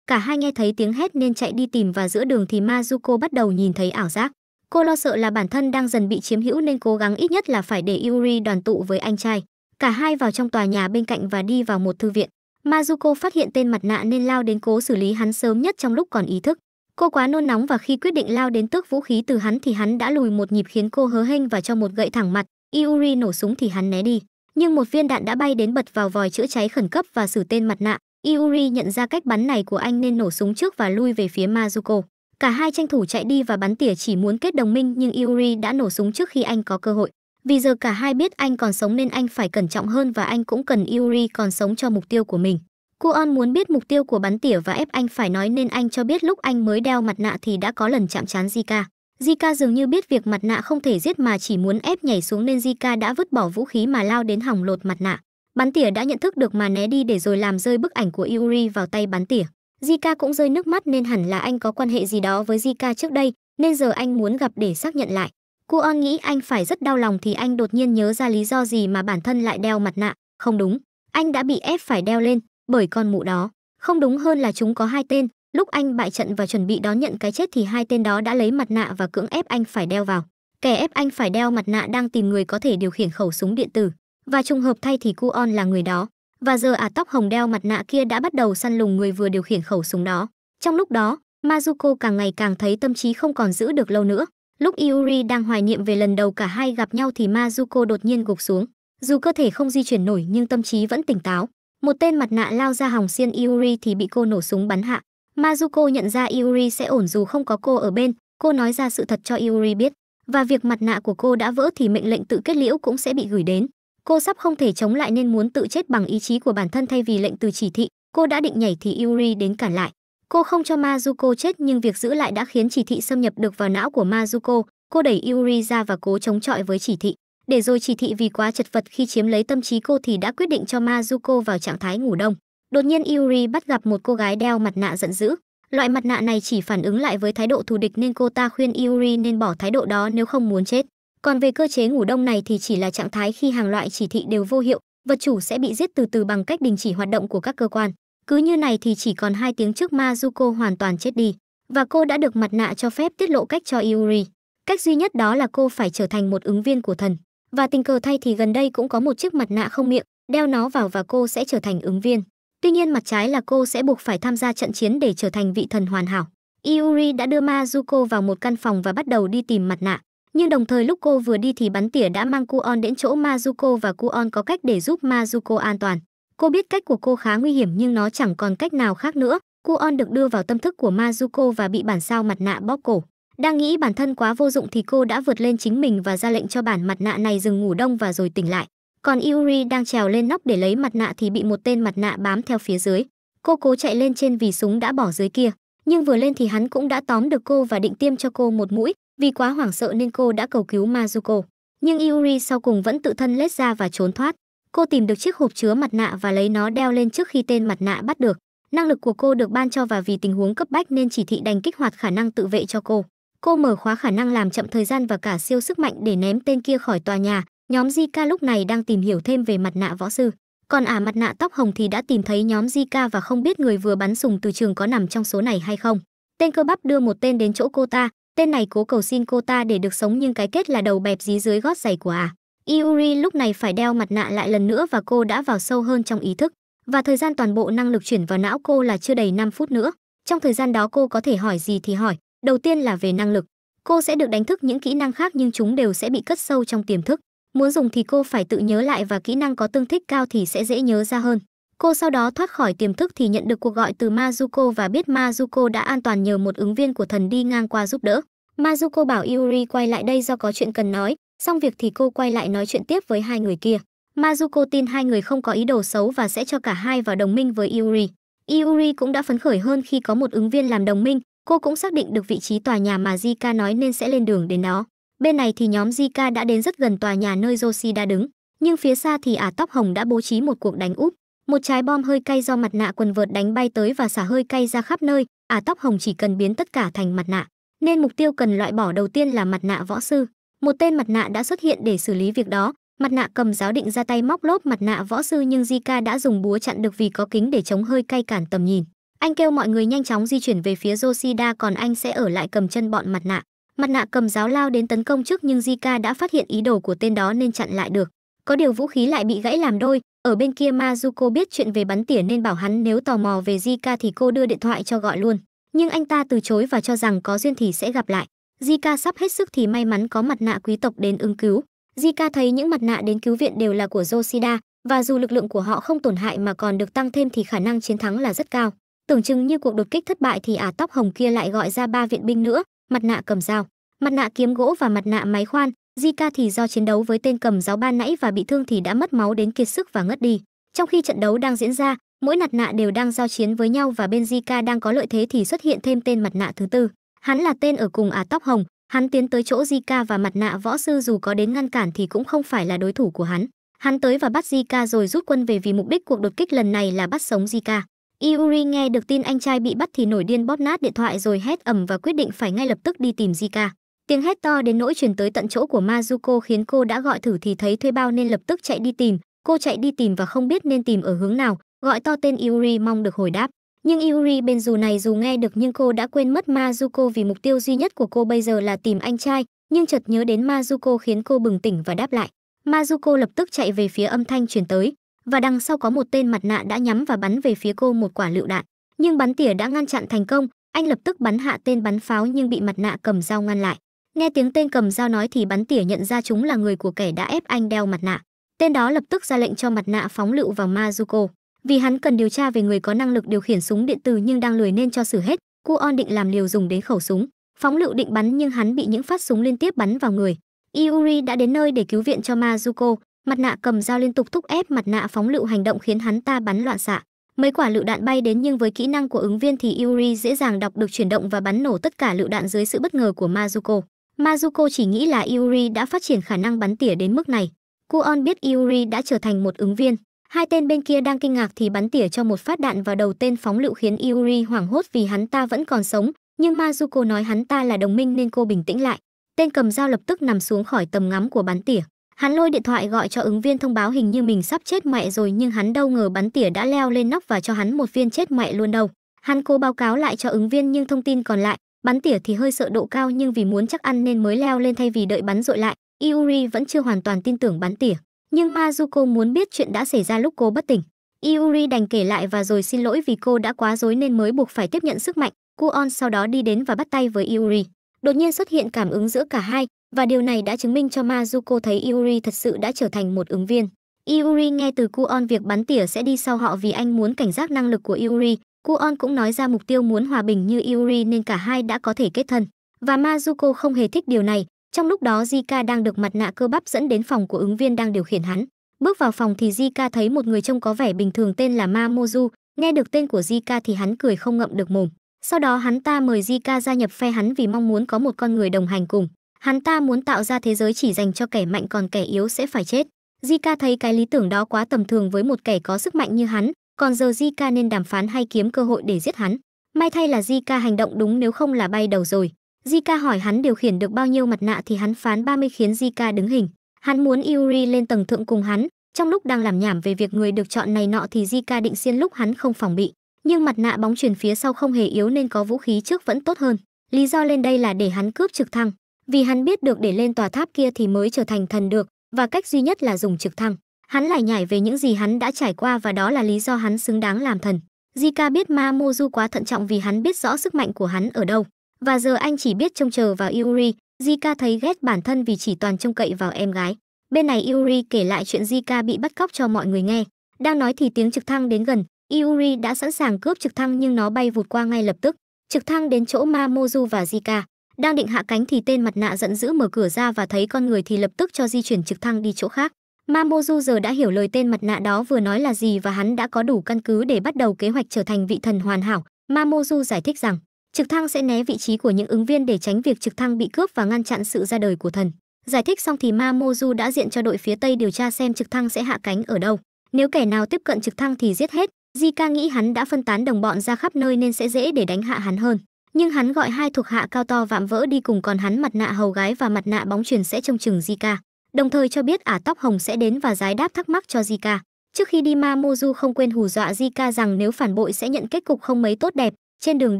[SPEAKER 1] cả hai nghe thấy tiếng hét nên chạy đi tìm và giữa đường thì Mazuko bắt đầu nhìn thấy ảo giác. Cô lo sợ là bản thân đang dần bị chiếm hữu nên cố gắng ít nhất là phải để Iuri đoàn tụ với anh trai. Cả hai vào trong tòa nhà bên cạnh và đi vào một thư viện. Mazuko phát hiện tên mặt nạ nên lao đến cố xử lý hắn sớm nhất trong lúc còn ý thức. Cô quá nôn nóng và khi quyết định lao đến tước vũ khí từ hắn thì hắn đã lùi một nhịp khiến cô hớ hênh và cho một gậy thẳng mặt. Iuri nổ súng thì hắn né đi, nhưng một viên đạn đã bay đến bật vào vòi chữa cháy khẩn cấp và xử tên mặt nạ. Iuri nhận ra cách bắn này của anh nên nổ súng trước và lui về phía Mazuko. Cả hai tranh thủ chạy đi và bắn tỉa chỉ muốn kết đồng minh nhưng Iuri đã nổ súng trước khi anh có cơ hội. Vì giờ cả hai biết anh còn sống nên anh phải cẩn trọng hơn và anh cũng cần Iuri còn sống cho mục tiêu của mình. Cô On muốn biết mục tiêu của bắn tỉa và ép anh phải nói nên anh cho biết lúc anh mới đeo mặt nạ thì đã có lần chạm trán Zika. Zika dường như biết việc mặt nạ không thể giết mà chỉ muốn ép nhảy xuống nên Zika đã vứt bỏ vũ khí mà lao đến hỏng lột mặt nạ. Bắn tỉa đã nhận thức được mà né đi để rồi làm rơi bức ảnh của Yuri vào tay bắn tỉa. Zika cũng rơi nước mắt nên hẳn là anh có quan hệ gì đó với Zika trước đây, nên giờ anh muốn gặp để xác nhận lại. Cô On nghĩ anh phải rất đau lòng thì anh đột nhiên nhớ ra lý do gì mà bản thân lại đeo mặt nạ. Không đúng, anh đã bị ép phải đeo lên bởi con mụ đó không đúng hơn là chúng có hai tên lúc anh bại trận và chuẩn bị đón nhận cái chết thì hai tên đó đã lấy mặt nạ và cưỡng ép anh phải đeo vào kẻ ép anh phải đeo mặt nạ đang tìm người có thể điều khiển khẩu súng điện tử và trùng hợp thay thì cu on là người đó và giờ ả à tóc hồng đeo mặt nạ kia đã bắt đầu săn lùng người vừa điều khiển khẩu súng đó trong lúc đó Mazuko càng ngày càng thấy tâm trí không còn giữ được lâu nữa. Lúc Iuri đang hoài niệm về lần đầu cả hai gặp nhau thì Mazuko đột nhiên gục xuống. Dù cơ thể không di chuyển nổi nhưng tâm trí vẫn tỉnh táo một tên mặt nạ lao ra hòng xiên Iuri thì bị cô nổ súng bắn hạ. Mazuko nhận ra Iuri sẽ ổn dù không có cô ở bên, cô nói ra sự thật cho Iuri biết, và việc mặt nạ của cô đã vỡ thì mệnh lệnh tự kết liễu cũng sẽ bị gửi đến. Cô sắp không thể chống lại nên muốn tự chết bằng ý chí của bản thân thay vì lệnh từ chỉ thị, cô đã định nhảy thì Iuri đến cản lại. Cô không cho Mazuko chết nhưng việc giữ lại đã khiến chỉ thị xâm nhập được vào não của Mazuko, cô đẩy Iuri ra và cố chống chọi với chỉ thị để rồi chỉ thị vì quá chật vật khi chiếm lấy tâm trí cô thì đã quyết định cho Mazuko vào trạng thái ngủ đông. Đột nhiên Yuri bắt gặp một cô gái đeo mặt nạ giận dữ. Loại mặt nạ này chỉ phản ứng lại với thái độ thù địch nên cô ta khuyên Yuri nên bỏ thái độ đó nếu không muốn chết. Còn về cơ chế ngủ đông này thì chỉ là trạng thái khi hàng loại chỉ thị đều vô hiệu, vật chủ sẽ bị giết từ từ bằng cách đình chỉ hoạt động của các cơ quan. Cứ như này thì chỉ còn hai tiếng trước Mazuko hoàn toàn chết đi và cô đã được mặt nạ cho phép tiết lộ cách cho Yuri. Cách duy nhất đó là cô phải trở thành một ứng viên của thần. Và tình cờ thay thì gần đây cũng có một chiếc mặt nạ không miệng, đeo nó vào và cô sẽ trở thành ứng viên. Tuy nhiên mặt trái là cô sẽ buộc phải tham gia trận chiến để trở thành vị thần hoàn hảo. Iuri đã đưa Mazuko vào một căn phòng và bắt đầu đi tìm mặt nạ. Nhưng đồng thời lúc cô vừa đi thì bắn tỉa đã mang Kuon đến chỗ Mazuko và Kuon có cách để giúp Mazuko an toàn. Cô biết cách của cô khá nguy hiểm nhưng nó chẳng còn cách nào khác nữa. Kuon được đưa vào tâm thức của Mazuko và bị bản sao mặt nạ bóp cổ. Đang nghĩ bản thân quá vô dụng thì cô đã vượt lên chính mình và ra lệnh cho bản mặt nạ này dừng ngủ đông và rồi tỉnh lại. Còn Yuri đang trèo lên nóc để lấy mặt nạ thì bị một tên mặt nạ bám theo phía dưới. Cô cố chạy lên trên vì súng đã bỏ dưới kia, nhưng vừa lên thì hắn cũng đã tóm được cô và định tiêm cho cô một mũi, vì quá hoảng sợ nên cô đã cầu cứu Mazuko. Nhưng Yuri sau cùng vẫn tự thân lết ra và trốn thoát. Cô tìm được chiếc hộp chứa mặt nạ và lấy nó đeo lên trước khi tên mặt nạ bắt được. Năng lực của cô được ban cho và vì tình huống cấp bách nên chỉ thị đành kích hoạt khả năng tự vệ cho cô. Cô mở khóa khả năng làm chậm thời gian và cả siêu sức mạnh để ném tên kia khỏi tòa nhà. Nhóm Zika lúc này đang tìm hiểu thêm về mặt nạ võ sư. Còn ả mặt nạ tóc hồng thì đã tìm thấy nhóm Zika và không biết người vừa bắn sùng từ trường có nằm trong số này hay không. Tên cơ bắp đưa một tên đến chỗ cô ta, tên này cố cầu xin cô ta để được sống nhưng cái kết là đầu bẹp dí dưới gót giày của ả. À. Iuri lúc này phải đeo mặt nạ lại lần nữa và cô đã vào sâu hơn trong ý thức. Và thời gian toàn bộ năng lực chuyển vào não cô là chưa đầy 5 phút nữa. Trong thời gian đó cô có thể hỏi gì thì hỏi, Đầu tiên là về năng lực, cô sẽ được đánh thức những kỹ năng khác nhưng chúng đều sẽ bị cất sâu trong tiềm thức. Muốn dùng thì cô phải tự nhớ lại và kỹ năng có tương thích cao thì sẽ dễ nhớ ra hơn. Cô sau đó thoát khỏi tiềm thức thì nhận được cuộc gọi từ Mazuko và biết Mazuko đã an toàn nhờ một ứng viên của thần đi ngang qua giúp đỡ. Mazuko bảo Yuri quay lại đây do có chuyện cần nói, xong việc thì cô quay lại nói chuyện tiếp với hai người kia. Mazuko tin hai người không có ý đồ xấu và sẽ cho cả hai vào đồng minh với Yuri. Yuri cũng đã phấn khởi hơn khi có một ứng viên làm đồng minh, Cô cũng xác định được vị trí tòa nhà mà Jika nói nên sẽ lên đường đến đó. Bên này thì nhóm Jika đã đến rất gần tòa nhà nơi đã đứng, nhưng phía xa thì ả à tóc hồng đã bố trí một cuộc đánh úp. Một trái bom hơi cay do mặt nạ quần vợt đánh bay tới và xả hơi cay ra khắp nơi, ả à tóc hồng chỉ cần biến tất cả thành mặt nạ. Nên mục tiêu cần loại bỏ đầu tiên là mặt nạ võ sư. Một tên mặt nạ đã xuất hiện để xử lý việc đó, mặt nạ cầm giáo định ra tay móc lốp mặt nạ võ sư nhưng Jika đã dùng búa chặn được vì có kính để chống hơi cay cản tầm nhìn. Anh kêu mọi người nhanh chóng di chuyển về phía Yoshida còn anh sẽ ở lại cầm chân bọn mặt nạ. Mặt nạ cầm giáo lao đến tấn công trước nhưng Jika đã phát hiện ý đồ của tên đó nên chặn lại được. Có điều vũ khí lại bị gãy làm đôi, ở bên kia Mazuko biết chuyện về bắn tỉa nên bảo hắn nếu tò mò về Jika thì cô đưa điện thoại cho gọi luôn. Nhưng anh ta từ chối và cho rằng có duyên thì sẽ gặp lại. Jika sắp hết sức thì may mắn có mặt nạ quý tộc đến ứng cứu. Jika thấy những mặt nạ đến cứu viện đều là của Yoshida, và dù lực lượng của họ không tổn hại mà còn được tăng thêm thì khả năng chiến thắng là rất cao. Tưởng chừng như cuộc đột kích thất bại thì ả tóc hồng kia lại gọi ra ba viện binh nữa, mặt nạ cầm dao, mặt nạ kiếm gỗ và mặt nạ máy khoan, Zika thì do chiến đấu với tên cầm giáo ban nãy và bị thương thì đã mất máu đến kiệt sức và ngất đi. Trong khi trận đấu đang diễn ra, mỗi mặt nạ đều đang giao chiến với nhau và bên Zika đang có lợi thế thì xuất hiện thêm tên mặt nạ thứ tư. Hắn là tên ở cùng ả tóc hồng, hắn tiến tới chỗ Zika và mặt nạ võ sư dù có đến ngăn cản thì cũng không phải là đối thủ của hắn. Hắn tới và bắt Zika rồi rút quân về vì mục đích cuộc đột kích lần này là bắt sống Zika. Yuri nghe được tin anh trai bị bắt thì nổi điên bóp nát điện thoại rồi hét ầm và quyết định phải ngay lập tức đi tìm Zika. Tiếng hét to đến nỗi truyền tới tận chỗ của Mazuko khiến cô đã gọi thử thì thấy thuê bao nên lập tức chạy đi tìm. Cô chạy đi tìm và không biết nên tìm ở hướng nào, gọi to tên Yuri mong được hồi đáp. Nhưng Yuri bên dù này dù nghe được nhưng cô đã quên mất Mazuko vì mục tiêu duy nhất của cô bây giờ là tìm anh trai, nhưng chợt nhớ đến Mazuko khiến cô bừng tỉnh và đáp lại. Mazuko lập tức chạy về phía âm thanh truyền tới, và đằng sau có một tên mặt nạ đã nhắm và bắn về phía cô một quả lựu đạn nhưng bắn tỉa đã ngăn chặn thành công anh lập tức bắn hạ tên bắn pháo nhưng bị mặt nạ cầm dao ngăn lại nghe tiếng tên cầm dao nói thì bắn tỉa nhận ra chúng là người của kẻ đã ép anh đeo mặt nạ tên đó lập tức ra lệnh cho mặt nạ phóng lựu vào Mazuko. Vì hắn cần điều tra về người có năng lực điều khiển súng điện tử nhưng đang lười nên cho xử hết, Kuon định làm liều dùng đến khẩu súng. Phóng lựu định bắn nhưng hắn bị những phát súng liên tiếp bắn vào người. Iuri đã đến nơi để cứu viện cho Mazuko, Mặt nạ cầm dao liên tục thúc ép mặt nạ phóng lựu hành động khiến hắn ta bắn loạn xạ. Mấy quả lựu đạn bay đến nhưng với kỹ năng của ứng viên thì Yuri dễ dàng đọc được chuyển động và bắn nổ tất cả lựu đạn dưới sự bất ngờ của Mazuko. Mazuko chỉ nghĩ là Yuri đã phát triển khả năng bắn tỉa đến mức này. Kuon biết Yuri đã trở thành một ứng viên. Hai tên bên kia đang kinh ngạc thì bắn tỉa cho một phát đạn vào đầu tên phóng lựu khiến Yuri hoảng hốt vì hắn ta vẫn còn sống, nhưng Mazuko nói hắn ta là đồng minh nên cô bình tĩnh lại. Tên cầm dao lập tức nằm xuống khỏi tầm ngắm của bắn tỉa. Hắn lôi điện thoại gọi cho ứng viên thông báo hình như mình sắp chết mẹ rồi nhưng hắn đâu ngờ bắn tỉa đã leo lên nóc và cho hắn một viên chết mẹ luôn đâu. Hắn cố báo cáo lại cho ứng viên nhưng thông tin còn lại, bắn tỉa thì hơi sợ độ cao nhưng vì muốn chắc ăn nên mới leo lên thay vì đợi bắn dội lại. Iuri vẫn chưa hoàn toàn tin tưởng bắn tỉa. Nhưng Hazuko muốn biết chuyện đã xảy ra lúc cô bất tỉnh. Iuri đành kể lại và rồi xin lỗi vì cô đã quá dối nên mới buộc phải tiếp nhận sức mạnh. Kuon sau đó đi đến và bắt tay với Iuri. Đột nhiên xuất hiện cảm ứng giữa cả hai, và điều này đã chứng minh cho Mazuko thấy Iuri thật sự đã trở thành một ứng viên. Iuri nghe từ Kuon việc bắn tỉa sẽ đi sau họ vì anh muốn cảnh giác năng lực của Iuri. Kuon cũng nói ra mục tiêu muốn hòa bình như Iuri nên cả hai đã có thể kết thân. Và Mazuko không hề thích điều này. Trong lúc đó Jika đang được mặt nạ cơ bắp dẫn đến phòng của ứng viên đang điều khiển hắn. Bước vào phòng thì Jika thấy một người trông có vẻ bình thường tên là Mamozu. Nghe được tên của Jika thì hắn cười không ngậm được mồm. Sau đó hắn ta mời Jika gia nhập phe hắn vì mong muốn có một con người đồng hành cùng. Hắn ta muốn tạo ra thế giới chỉ dành cho kẻ mạnh còn kẻ yếu sẽ phải chết. Jika thấy cái lý tưởng đó quá tầm thường với một kẻ có sức mạnh như hắn, còn giờ Jika nên đàm phán hay kiếm cơ hội để giết hắn. May thay là Jika hành động đúng nếu không là bay đầu rồi. Jika hỏi hắn điều khiển được bao nhiêu mặt nạ thì hắn phán 30 khiến Jika đứng hình. Hắn muốn Yuri lên tầng thượng cùng hắn, trong lúc đang làm nhảm về việc người được chọn này nọ thì Jika định xiên lúc hắn không phòng bị. Nhưng mặt nạ bóng truyền phía sau không hề yếu nên có vũ khí trước vẫn tốt hơn. Lý do lên đây là để hắn cướp trực thăng vì hắn biết được để lên tòa tháp kia thì mới trở thành thần được và cách duy nhất là dùng trực thăng hắn lại nhảy về những gì hắn đã trải qua và đó là lý do hắn xứng đáng làm thần Zika biết ma mô quá thận trọng vì hắn biết rõ sức mạnh của hắn ở đâu và giờ anh chỉ biết trông chờ vào Yuri Zika thấy ghét bản thân vì chỉ toàn trông cậy vào em gái bên này Yuri kể lại chuyện Zika bị bắt cóc cho mọi người nghe đang nói thì tiếng trực thăng đến gần Yuri đã sẵn sàng cướp trực thăng nhưng nó bay vụt qua ngay lập tức trực thăng đến chỗ ma mô và Zika đang định hạ cánh thì tên mặt nạ giận dữ mở cửa ra và thấy con người thì lập tức cho di chuyển trực thăng đi chỗ khác mamoru giờ đã hiểu lời tên mặt nạ đó vừa nói là gì và hắn đã có đủ căn cứ để bắt đầu kế hoạch trở thành vị thần hoàn hảo mamoru giải thích rằng trực thăng sẽ né vị trí của những ứng viên để tránh việc trực thăng bị cướp và ngăn chặn sự ra đời của thần giải thích xong thì mamoru đã diện cho đội phía tây điều tra xem trực thăng sẽ hạ cánh ở đâu nếu kẻ nào tiếp cận trực thăng thì giết hết Jika nghĩ hắn đã phân tán đồng bọn ra khắp nơi nên sẽ dễ để đánh hạ hắn hơn nhưng hắn gọi hai thuộc hạ cao to vạm vỡ đi cùng còn hắn mặt nạ hầu gái và mặt nạ bóng truyền sẽ trông chừng Jika. đồng thời cho biết ả tóc hồng sẽ đến và giải đáp thắc mắc cho Jika. Trước khi đi Ma Mozu không quên hù dọa Jika rằng nếu phản bội sẽ nhận kết cục không mấy tốt đẹp, trên đường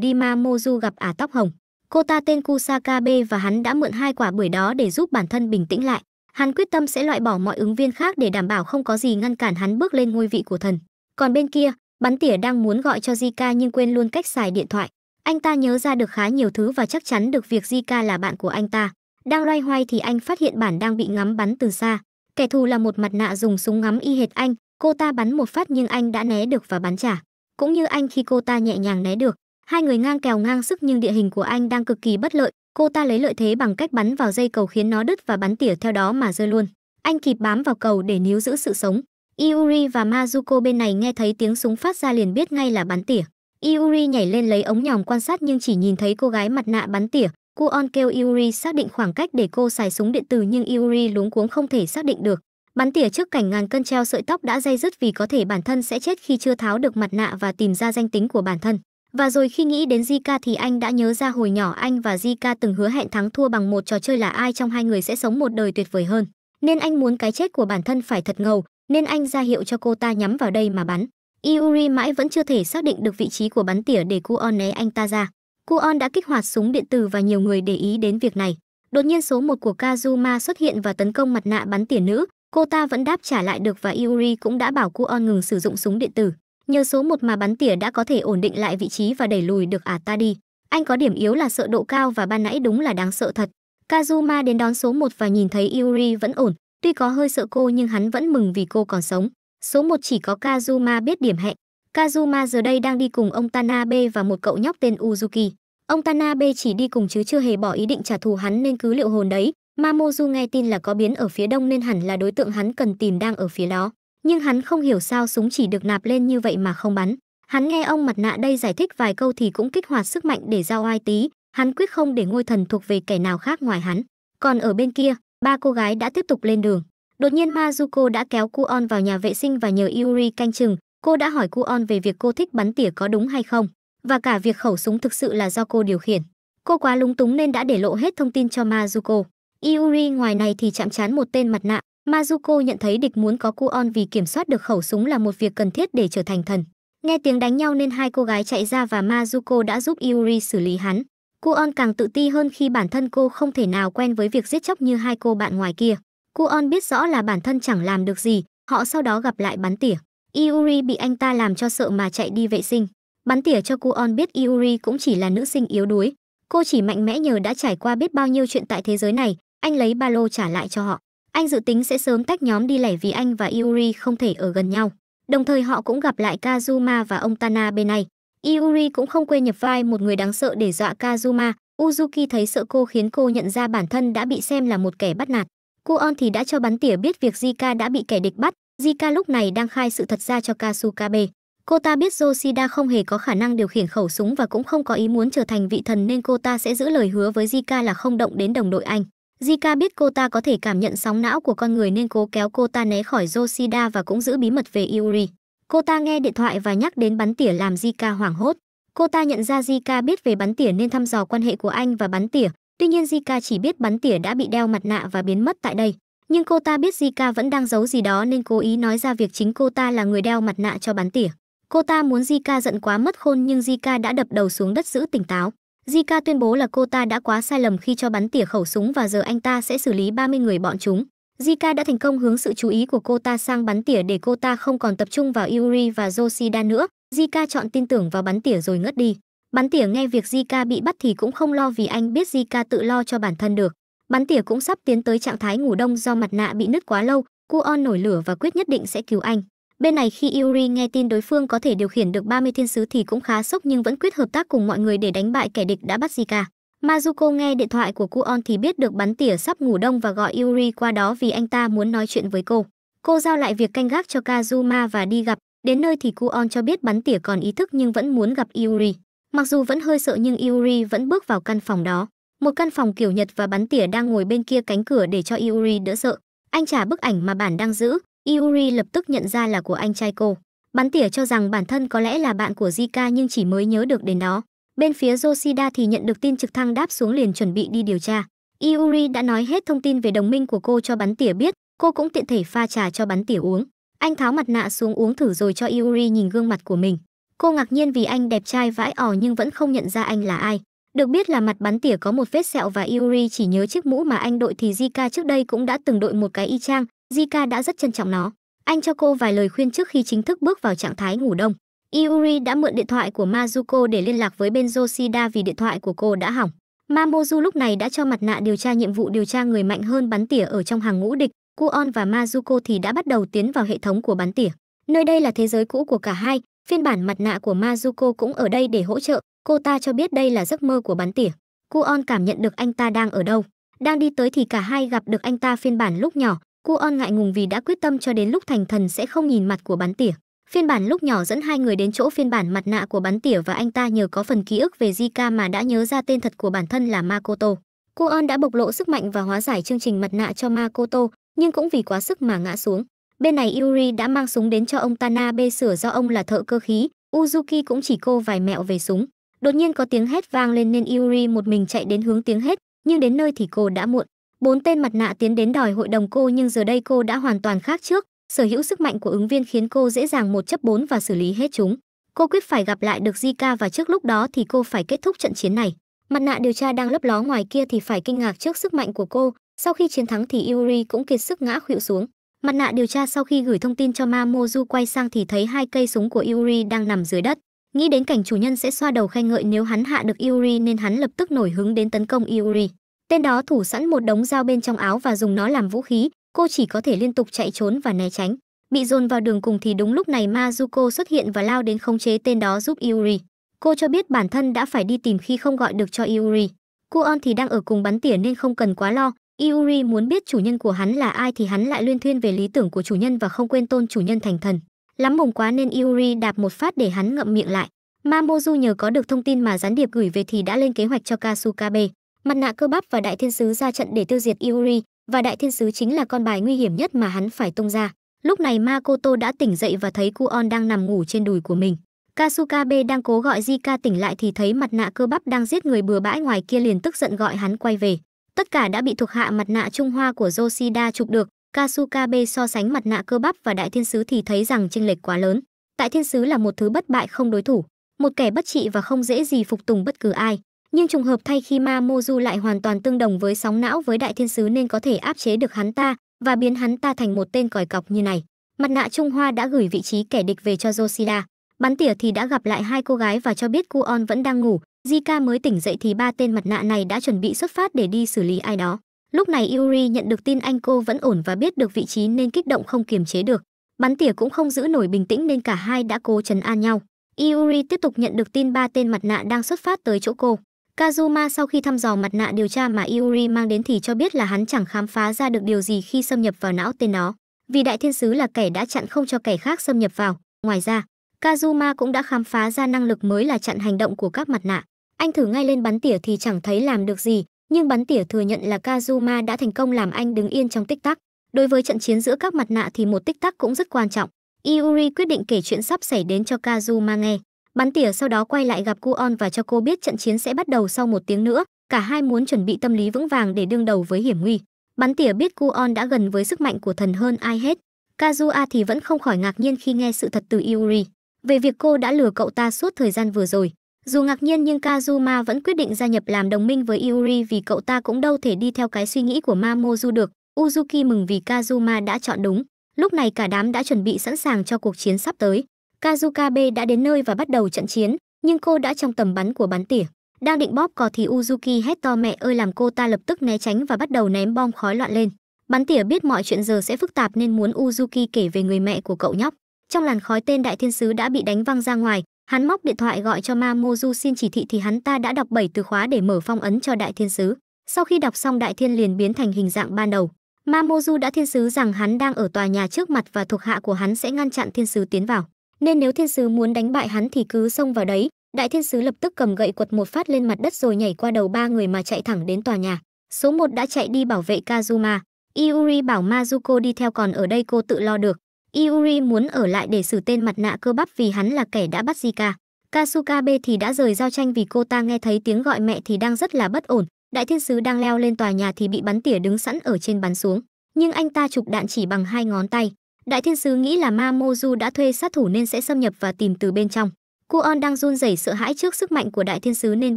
[SPEAKER 1] đi Ma Mozu gặp ả tóc hồng. Cô ta tên Kusakabe và hắn đã mượn hai quả bưởi đó để giúp bản thân bình tĩnh lại. Hắn quyết tâm sẽ loại bỏ mọi ứng viên khác để đảm bảo không có gì ngăn cản hắn bước lên ngôi vị của thần. Còn bên kia, bắn tỉa đang muốn gọi cho Jika nhưng quên luôn cách xài điện thoại. Anh ta nhớ ra được khá nhiều thứ và chắc chắn được việc Zika là bạn của anh ta. Đang loay hoay thì anh phát hiện bản đang bị ngắm bắn từ xa. Kẻ thù là một mặt nạ dùng súng ngắm y hệt anh, cô ta bắn một phát nhưng anh đã né được và bắn trả. Cũng như anh khi cô ta nhẹ nhàng né được, hai người ngang kèo ngang sức nhưng địa hình của anh đang cực kỳ bất lợi, cô ta lấy lợi thế bằng cách bắn vào dây cầu khiến nó đứt và bắn tỉa theo đó mà rơi luôn. Anh kịp bám vào cầu để níu giữ sự sống. Iuri và Mazuko bên này nghe thấy tiếng súng phát ra liền biết ngay là bắn tỉa. Iuri nhảy lên lấy ống nhòm quan sát nhưng chỉ nhìn thấy cô gái mặt nạ bắn tỉa. Kuon kêu Iuri xác định khoảng cách để cô xài súng điện tử nhưng Iuri luống cuống không thể xác định được. Bắn tỉa trước cảnh ngàn cân treo sợi tóc đã dây dứt vì có thể bản thân sẽ chết khi chưa tháo được mặt nạ và tìm ra danh tính của bản thân. Và rồi khi nghĩ đến Jika thì anh đã nhớ ra hồi nhỏ anh và Jika từng hứa hẹn thắng thua bằng một trò chơi là ai trong hai người sẽ sống một đời tuyệt vời hơn. Nên anh muốn cái chết của bản thân phải thật ngầu, nên anh ra hiệu cho cô ta nhắm vào đây mà bắn. Iuri mãi vẫn chưa thể xác định được vị trí của bắn tỉa để Kuon né anh ta ra. Kuon đã kích hoạt súng điện tử và nhiều người để ý đến việc này. Đột nhiên số một của Kazuma xuất hiện và tấn công mặt nạ bắn tỉa nữ, cô ta vẫn đáp trả lại được và Iuri cũng đã bảo Kuon ngừng sử dụng súng điện tử. Nhờ số một mà bắn tỉa đã có thể ổn định lại vị trí và đẩy lùi được à ta đi. Anh có điểm yếu là sợ độ cao và ban nãy đúng là đáng sợ thật. Kazuma đến đón số 1 và nhìn thấy Iuri vẫn ổn, tuy có hơi sợ cô nhưng hắn vẫn mừng vì cô còn sống. Số 1 chỉ có Kazuma biết điểm hẹn. Kazuma giờ đây đang đi cùng ông Tanabe và một cậu nhóc tên Uzuki. Ông Tanabe chỉ đi cùng chứ chưa hề bỏ ý định trả thù hắn nên cứ liệu hồn đấy. Mamoru nghe tin là có biến ở phía đông nên hẳn là đối tượng hắn cần tìm đang ở phía đó. Nhưng hắn không hiểu sao súng chỉ được nạp lên như vậy mà không bắn. Hắn nghe ông mặt nạ đây giải thích vài câu thì cũng kích hoạt sức mạnh để giao ai tí. Hắn quyết không để ngôi thần thuộc về kẻ nào khác ngoài hắn. Còn ở bên kia, ba cô gái đã tiếp tục lên đường. Đột nhiên Hazuko đã kéo Kuon vào nhà vệ sinh và nhờ Yuri canh chừng. Cô đã hỏi Kuon về việc cô thích bắn tỉa có đúng hay không, và cả việc khẩu súng thực sự là do cô điều khiển. Cô quá lúng túng nên đã để lộ hết thông tin cho Mazuko. Yuri ngoài này thì chạm trán một tên mặt nạ. Mazuko nhận thấy địch muốn có Kuon vì kiểm soát được khẩu súng là một việc cần thiết để trở thành thần. Nghe tiếng đánh nhau nên hai cô gái chạy ra và Mazuko đã giúp Yuri xử lý hắn. Kuon càng tự ti hơn khi bản thân cô không thể nào quen với việc giết chóc như hai cô bạn ngoài kia. Kuon biết rõ là bản thân chẳng làm được gì, họ sau đó gặp lại bắn tỉa. Iuri bị anh ta làm cho sợ mà chạy đi vệ sinh. Bắn tỉa cho Kuon biết Iuri cũng chỉ là nữ sinh yếu đuối. Cô chỉ mạnh mẽ nhờ đã trải qua biết bao nhiêu chuyện tại thế giới này, anh lấy ba lô trả lại cho họ. Anh dự tính sẽ sớm tách nhóm đi lẻ vì anh và Iuri không thể ở gần nhau. Đồng thời họ cũng gặp lại Kazuma và ông Tana bên này. Iuri cũng không quên nhập vai một người đáng sợ để dọa Kazuma. Uzuki thấy sợ cô khiến cô nhận ra bản thân đã bị xem là một kẻ bắt nạt. Kuon thì đã cho bắn tỉa biết việc Zika đã bị kẻ địch bắt, Zika lúc này đang khai sự thật ra cho Kasukabe. Cô ta biết Yoshida không hề có khả năng điều khiển khẩu súng và cũng không có ý muốn trở thành vị thần nên cô ta sẽ giữ lời hứa với Zika là không động đến đồng đội anh. Zika biết cô ta có thể cảm nhận sóng não của con người nên cố kéo cô ta né khỏi Yoshida và cũng giữ bí mật về Yuri. Cô ta nghe điện thoại và nhắc đến bắn tỉa làm Zika hoảng hốt. Cô ta nhận ra Zika biết về bắn tỉa nên thăm dò quan hệ của anh và bắn tỉa, Tuy nhiên Zika chỉ biết bắn tỉa đã bị đeo mặt nạ và biến mất tại đây. Nhưng cô ta biết Zika vẫn đang giấu gì đó nên cố ý nói ra việc chính cô ta là người đeo mặt nạ cho bắn tỉa. Cô ta muốn Zika giận quá mất khôn nhưng Zika đã đập đầu xuống đất giữ tỉnh táo. Zika tuyên bố là cô ta đã quá sai lầm khi cho bắn tỉa khẩu súng và giờ anh ta sẽ xử lý 30 người bọn chúng. Zika đã thành công hướng sự chú ý của cô ta sang bắn tỉa để cô ta không còn tập trung vào Yuri và Yoshida nữa. Zika chọn tin tưởng vào bắn tỉa rồi ngất đi. Bắn tỉa nghe việc Zika bị bắt thì cũng không lo vì anh biết Zika tự lo cho bản thân được. Bắn tỉa cũng sắp tiến tới trạng thái ngủ đông do mặt nạ bị nứt quá lâu, on nổi lửa và quyết nhất định sẽ cứu anh. Bên này khi Yuri nghe tin đối phương có thể điều khiển được 30 thiên sứ thì cũng khá sốc nhưng vẫn quyết hợp tác cùng mọi người để đánh bại kẻ địch đã bắt Zika. Mazuko nghe điện thoại của on thì biết được bắn tỉa sắp ngủ đông và gọi Yuri qua đó vì anh ta muốn nói chuyện với cô. Cô giao lại việc canh gác cho Kazuma và đi gặp, đến nơi thì on cho biết bắn tỉa còn ý thức nhưng vẫn muốn gặp Yuri. Mặc dù vẫn hơi sợ nhưng Yuri vẫn bước vào căn phòng đó. Một căn phòng kiểu Nhật và bắn tỉa đang ngồi bên kia cánh cửa để cho Yuri đỡ sợ. Anh trả bức ảnh mà bản đang giữ, Yuri lập tức nhận ra là của anh trai cô. Bắn tỉa cho rằng bản thân có lẽ là bạn của Zika nhưng chỉ mới nhớ được đến đó. Bên phía Yoshida thì nhận được tin trực thăng đáp xuống liền chuẩn bị đi điều tra. Yuri đã nói hết thông tin về đồng minh của cô cho bắn tỉa biết, cô cũng tiện thể pha trà cho bắn tỉa uống. Anh tháo mặt nạ xuống uống thử rồi cho Yuri nhìn gương mặt của mình. Cô ngạc nhiên vì anh đẹp trai vãi ỏ nhưng vẫn không nhận ra anh là ai. Được biết là mặt bắn tỉa có một vết sẹo và Yuri chỉ nhớ chiếc mũ mà anh đội thì Zika trước đây cũng đã từng đội một cái y chang, Zika đã rất trân trọng nó. Anh cho cô vài lời khuyên trước khi chính thức bước vào trạng thái ngủ đông. Yuri đã mượn điện thoại của Mazuko để liên lạc với bên Yoshida vì điện thoại của cô đã hỏng. Mamoru lúc này đã cho mặt nạ điều tra nhiệm vụ điều tra người mạnh hơn bắn tỉa ở trong hàng ngũ địch, Kuon và Mazuko thì đã bắt đầu tiến vào hệ thống của bắn tỉa. Nơi đây là thế giới cũ của cả hai, Phiên bản mặt nạ của Mazuko cũng ở đây để hỗ trợ, cô ta cho biết đây là giấc mơ của bắn tỉa. Kuon cảm nhận được anh ta đang ở đâu. Đang đi tới thì cả hai gặp được anh ta phiên bản lúc nhỏ, Kuon ngại ngùng vì đã quyết tâm cho đến lúc thành thần sẽ không nhìn mặt của bắn tỉa. Phiên bản lúc nhỏ dẫn hai người đến chỗ phiên bản mặt nạ của bắn tỉa và anh ta nhờ có phần ký ức về Jika mà đã nhớ ra tên thật của bản thân là Makoto. Kuon đã bộc lộ sức mạnh và hóa giải chương trình mặt nạ cho Makoto, nhưng cũng vì quá sức mà ngã xuống. Bên này Yuri đã mang súng đến cho ông Tanabe sửa do ông là thợ cơ khí, Uzuki cũng chỉ cô vài mẹo về súng. Đột nhiên có tiếng hét vang lên nên Yuri một mình chạy đến hướng tiếng hét, nhưng đến nơi thì cô đã muộn. Bốn tên mặt nạ tiến đến đòi hội đồng cô nhưng giờ đây cô đã hoàn toàn khác trước, sở hữu sức mạnh của ứng viên khiến cô dễ dàng một chấp bốn và xử lý hết chúng. Cô quyết phải gặp lại được Zika và trước lúc đó thì cô phải kết thúc trận chiến này. Mặt nạ điều tra đang lấp ló ngoài kia thì phải kinh ngạc trước sức mạnh của cô, sau khi chiến thắng thì Yuri cũng kiệt sức ngã khuỵu xuống. Mặt nạ điều tra sau khi gửi thông tin cho Mamoru quay sang thì thấy hai cây súng của Yuri đang nằm dưới đất. Nghĩ đến cảnh chủ nhân sẽ xoa đầu khen ngợi nếu hắn hạ được Yuri nên hắn lập tức nổi hứng đến tấn công Yuri. Tên đó thủ sẵn một đống dao bên trong áo và dùng nó làm vũ khí, cô chỉ có thể liên tục chạy trốn và né tránh. Bị dồn vào đường cùng thì đúng lúc này Mazuko xuất hiện và lao đến khống chế tên đó giúp Yuri. Cô cho biết bản thân đã phải đi tìm khi không gọi được cho Yuri. Kuon thì đang ở cùng bắn tỉa nên không cần quá lo, Iuri muốn biết chủ nhân của hắn là ai thì hắn lại luyên thuyên về lý tưởng của chủ nhân và không quên tôn chủ nhân thành thần. Lắm mồm quá nên Iuri đạp một phát để hắn ngậm miệng lại. Mamoru nhờ có được thông tin mà gián điệp gửi về thì đã lên kế hoạch cho Kasukabe. Mặt nạ cơ bắp và đại thiên sứ ra trận để tiêu diệt Iuri, và đại thiên sứ chính là con bài nguy hiểm nhất mà hắn phải tung ra. Lúc này Makoto đã tỉnh dậy và thấy Kuon đang nằm ngủ trên đùi của mình. Kasukabe đang cố gọi Jika tỉnh lại thì thấy mặt nạ cơ bắp đang giết người bừa bãi ngoài kia liền tức giận gọi hắn quay về tất cả đã bị thuộc hạ mặt nạ Trung Hoa của Yoshida chụp được. Kasukabe so sánh mặt nạ cơ bắp và đại thiên sứ thì thấy rằng chênh lệch quá lớn. Đại thiên sứ là một thứ bất bại không đối thủ, một kẻ bất trị và không dễ gì phục tùng bất cứ ai. Nhưng trùng hợp thay khi Ma Moju lại hoàn toàn tương đồng với sóng não với đại thiên sứ nên có thể áp chế được hắn ta và biến hắn ta thành một tên còi cọc như này. Mặt nạ Trung Hoa đã gửi vị trí kẻ địch về cho Yoshida. Bắn tỉa thì đã gặp lại hai cô gái và cho biết Kuon vẫn đang ngủ, Zika mới tỉnh dậy thì ba tên mặt nạ này đã chuẩn bị xuất phát để đi xử lý ai đó. Lúc này Yuri nhận được tin anh cô vẫn ổn và biết được vị trí nên kích động không kiềm chế được. Bắn tỉa cũng không giữ nổi bình tĩnh nên cả hai đã cố trấn an nhau. Yuri tiếp tục nhận được tin ba tên mặt nạ đang xuất phát tới chỗ cô. Kazuma sau khi thăm dò mặt nạ điều tra mà Yuri mang đến thì cho biết là hắn chẳng khám phá ra được điều gì khi xâm nhập vào não tên nó. Vì đại thiên sứ là kẻ đã chặn không cho kẻ khác xâm nhập vào. Ngoài ra, Kazuma cũng đã khám phá ra năng lực mới là chặn hành động của các mặt nạ. Anh thử ngay lên bắn tỉa thì chẳng thấy làm được gì, nhưng bắn tỉa thừa nhận là Kazuma đã thành công làm anh đứng yên trong tích tắc. Đối với trận chiến giữa các mặt nạ thì một tích tắc cũng rất quan trọng. Iuri quyết định kể chuyện sắp xảy đến cho Kazuma nghe. Bắn tỉa sau đó quay lại gặp Kuon và cho cô biết trận chiến sẽ bắt đầu sau một tiếng nữa. Cả hai muốn chuẩn bị tâm lý vững vàng để đương đầu với hiểm nguy. Bắn tỉa biết Kuon đã gần với sức mạnh của thần hơn ai hết. Kazua thì vẫn không khỏi ngạc nhiên khi nghe sự thật từ Iuri về việc cô đã lừa cậu ta suốt thời gian vừa rồi. Dù ngạc nhiên nhưng Kazuma vẫn quyết định gia nhập làm đồng minh với Iori vì cậu ta cũng đâu thể đi theo cái suy nghĩ của Mamoru được. Uzuki mừng vì Kazuma đã chọn đúng. Lúc này cả đám đã chuẩn bị sẵn sàng cho cuộc chiến sắp tới. Kazukabe đã đến nơi và bắt đầu trận chiến, nhưng cô đã trong tầm bắn của bắn tỉa. Đang định bóp cò thì Uzuki hét to mẹ ơi làm cô ta lập tức né tránh và bắt đầu ném bom khói loạn lên. Bắn tỉa biết mọi chuyện giờ sẽ phức tạp nên muốn Uzuki kể về người mẹ của cậu nhóc. Trong làn khói tên đại thiên sứ đã bị đánh văng ra ngoài, Hắn móc điện thoại gọi cho Ma Moju xin chỉ thị thì hắn ta đã đọc bảy từ khóa để mở phong ấn cho đại thiên sứ. Sau khi đọc xong đại thiên liền biến thành hình dạng ban đầu. Ma Moju đã thiên sứ rằng hắn đang ở tòa nhà trước mặt và thuộc hạ của hắn sẽ ngăn chặn thiên sứ tiến vào. Nên nếu thiên sứ muốn đánh bại hắn thì cứ xông vào đấy. Đại thiên sứ lập tức cầm gậy quật một phát lên mặt đất rồi nhảy qua đầu ba người mà chạy thẳng đến tòa nhà. Số 1 đã chạy đi bảo vệ Kazuma. Iuri bảo Mazuko đi theo còn ở đây cô tự lo được. Iuri muốn ở lại để xử tên mặt nạ cơ bắp vì hắn là kẻ đã bắt Zika. Kasukabe thì đã rời giao tranh vì cô ta nghe thấy tiếng gọi mẹ thì đang rất là bất ổn. Đại thiên sứ đang leo lên tòa nhà thì bị bắn tỉa đứng sẵn ở trên bắn xuống. Nhưng anh ta chụp đạn chỉ bằng hai ngón tay. Đại thiên sứ nghĩ là Mamozu đã thuê sát thủ nên sẽ xâm nhập và tìm từ bên trong. Cô On đang run rẩy sợ hãi trước sức mạnh của đại thiên sứ nên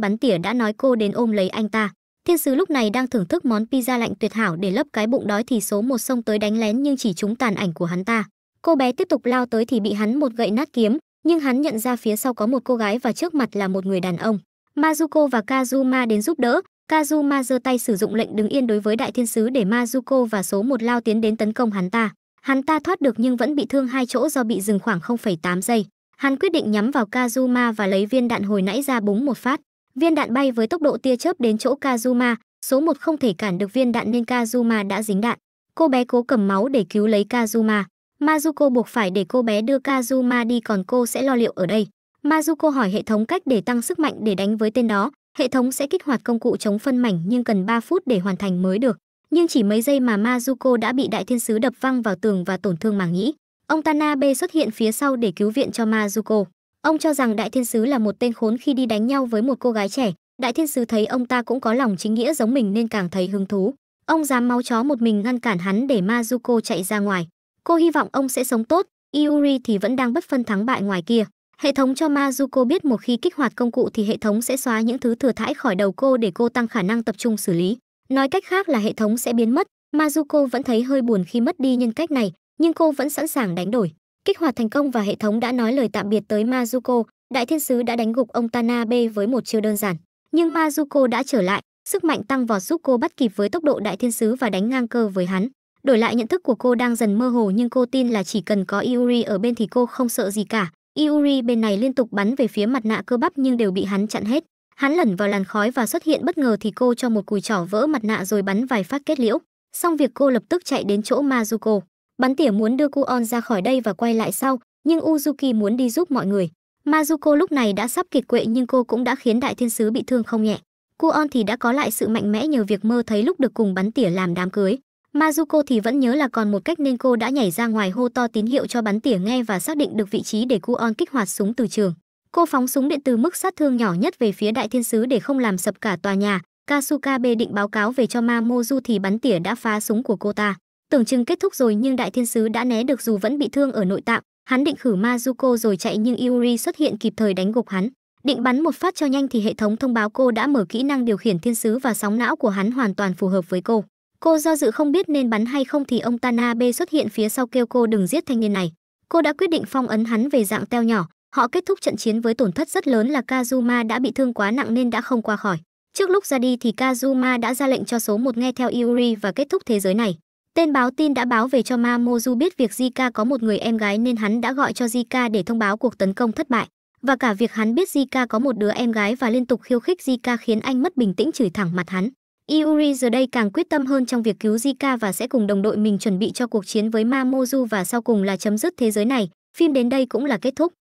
[SPEAKER 1] bắn tỉa đã nói cô đến ôm lấy anh ta. Thiên sứ lúc này đang thưởng thức món pizza lạnh tuyệt hảo để lấp cái bụng đói thì số một xông tới đánh lén nhưng chỉ trúng tàn ảnh của hắn ta cô bé tiếp tục lao tới thì bị hắn một gậy nát kiếm nhưng hắn nhận ra phía sau có một cô gái và trước mặt là một người đàn ông Mazuko và Kazuma đến giúp đỡ. Kazuma giơ tay sử dụng lệnh đứng yên đối với đại thiên sứ để Mazuko và số một lao tiến đến tấn công hắn ta. Hắn ta thoát được nhưng vẫn bị thương hai chỗ do bị dừng khoảng 0,8 giây. Hắn quyết định nhắm vào Kazuma và lấy viên đạn hồi nãy ra búng một phát. Viên đạn bay với tốc độ tia chớp đến chỗ Kazuma, số một không thể cản được viên đạn nên Kazuma đã dính đạn. Cô bé cố cầm máu để cứu lấy Kazuma. Mazuko buộc phải để cô bé đưa Kazuma đi còn cô sẽ lo liệu ở đây. Mazuko hỏi hệ thống cách để tăng sức mạnh để đánh với tên đó. Hệ thống sẽ kích hoạt công cụ chống phân mảnh nhưng cần 3 phút để hoàn thành mới được. Nhưng chỉ mấy giây mà Mazuko đã bị đại thiên sứ đập văng vào tường và tổn thương màng nhĩ. Ông Tanabe xuất hiện phía sau để cứu viện cho Mazuko. Ông cho rằng đại thiên sứ là một tên khốn khi đi đánh nhau với một cô gái trẻ. Đại thiên sứ thấy ông ta cũng có lòng chính nghĩa giống mình nên càng thấy hứng thú. Ông dám máu chó một mình ngăn cản hắn để Mazuko chạy ra ngoài. Cô hy vọng ông sẽ sống tốt, Iuri thì vẫn đang bất phân thắng bại ngoài kia. Hệ thống cho Mazuko biết một khi kích hoạt công cụ thì hệ thống sẽ xóa những thứ thừa thãi khỏi đầu cô để cô tăng khả năng tập trung xử lý. Nói cách khác là hệ thống sẽ biến mất. Mazuko vẫn thấy hơi buồn khi mất đi nhân cách này, nhưng cô vẫn sẵn sàng đánh đổi. Kích hoạt thành công và hệ thống đã nói lời tạm biệt tới Mazuko, đại thiên sứ đã đánh gục ông Tanabe với một chiêu đơn giản. Nhưng Mazuko đã trở lại, sức mạnh tăng vọt giúp cô bắt kịp với tốc độ đại thiên sứ và đánh ngang cơ với hắn. Đổi lại nhận thức của cô đang dần mơ hồ nhưng cô tin là chỉ cần có Yuri ở bên thì cô không sợ gì cả. Yuri bên này liên tục bắn về phía mặt nạ cơ bắp nhưng đều bị hắn chặn hết. Hắn lẩn vào làn khói và xuất hiện bất ngờ thì cô cho một cùi chỏ vỡ mặt nạ rồi bắn vài phát kết liễu. Xong việc cô lập tức chạy đến chỗ Mazuko. Bắn tỉa muốn đưa Kuon ra khỏi đây và quay lại sau, nhưng Uzuki muốn đi giúp mọi người. Mazuko lúc này đã sắp kiệt quệ nhưng cô cũng đã khiến đại thiên sứ bị thương không nhẹ. Kuon thì đã có lại sự mạnh mẽ nhờ việc mơ thấy lúc được cùng bắn tỉa làm đám cưới. Mazuko thì vẫn nhớ là còn một cách nên cô đã nhảy ra ngoài hô to tín hiệu cho bắn tỉa nghe và xác định được vị trí để Kuon kích hoạt súng từ trường. Cô phóng súng điện từ mức sát thương nhỏ nhất về phía đại thiên sứ để không làm sập cả tòa nhà. Kasukabe định báo cáo về cho Mamozu thì bắn tỉa đã phá súng của cô ta. Tưởng chừng kết thúc rồi nhưng đại thiên sứ đã né được dù vẫn bị thương ở nội tạng. Hắn định khử Mazuko rồi chạy nhưng Yuri xuất hiện kịp thời đánh gục hắn. Định bắn một phát cho nhanh thì hệ thống thông báo cô đã mở kỹ năng điều khiển thiên sứ và sóng não của hắn hoàn toàn phù hợp với cô. Cô do dự không biết nên bắn hay không thì ông Tanabe xuất hiện phía sau kêu cô đừng giết thanh niên này. Cô đã quyết định phong ấn hắn về dạng teo nhỏ. Họ kết thúc trận chiến với tổn thất rất lớn là Kazuma đã bị thương quá nặng nên đã không qua khỏi. Trước lúc ra đi thì Kazuma đã ra lệnh cho số một nghe theo Yuri và kết thúc thế giới này. Tên báo tin đã báo về cho Mamoru biết việc Zika có một người em gái nên hắn đã gọi cho Zika để thông báo cuộc tấn công thất bại. Và cả việc hắn biết Zika có một đứa em gái và liên tục khiêu khích Zika khiến anh mất bình tĩnh chửi thẳng mặt hắn. Iuri giờ đây càng quyết tâm hơn trong việc cứu Zika và sẽ cùng đồng đội mình chuẩn bị cho cuộc chiến với Mamoru và sau cùng là chấm dứt thế giới này. Phim đến đây cũng là kết thúc.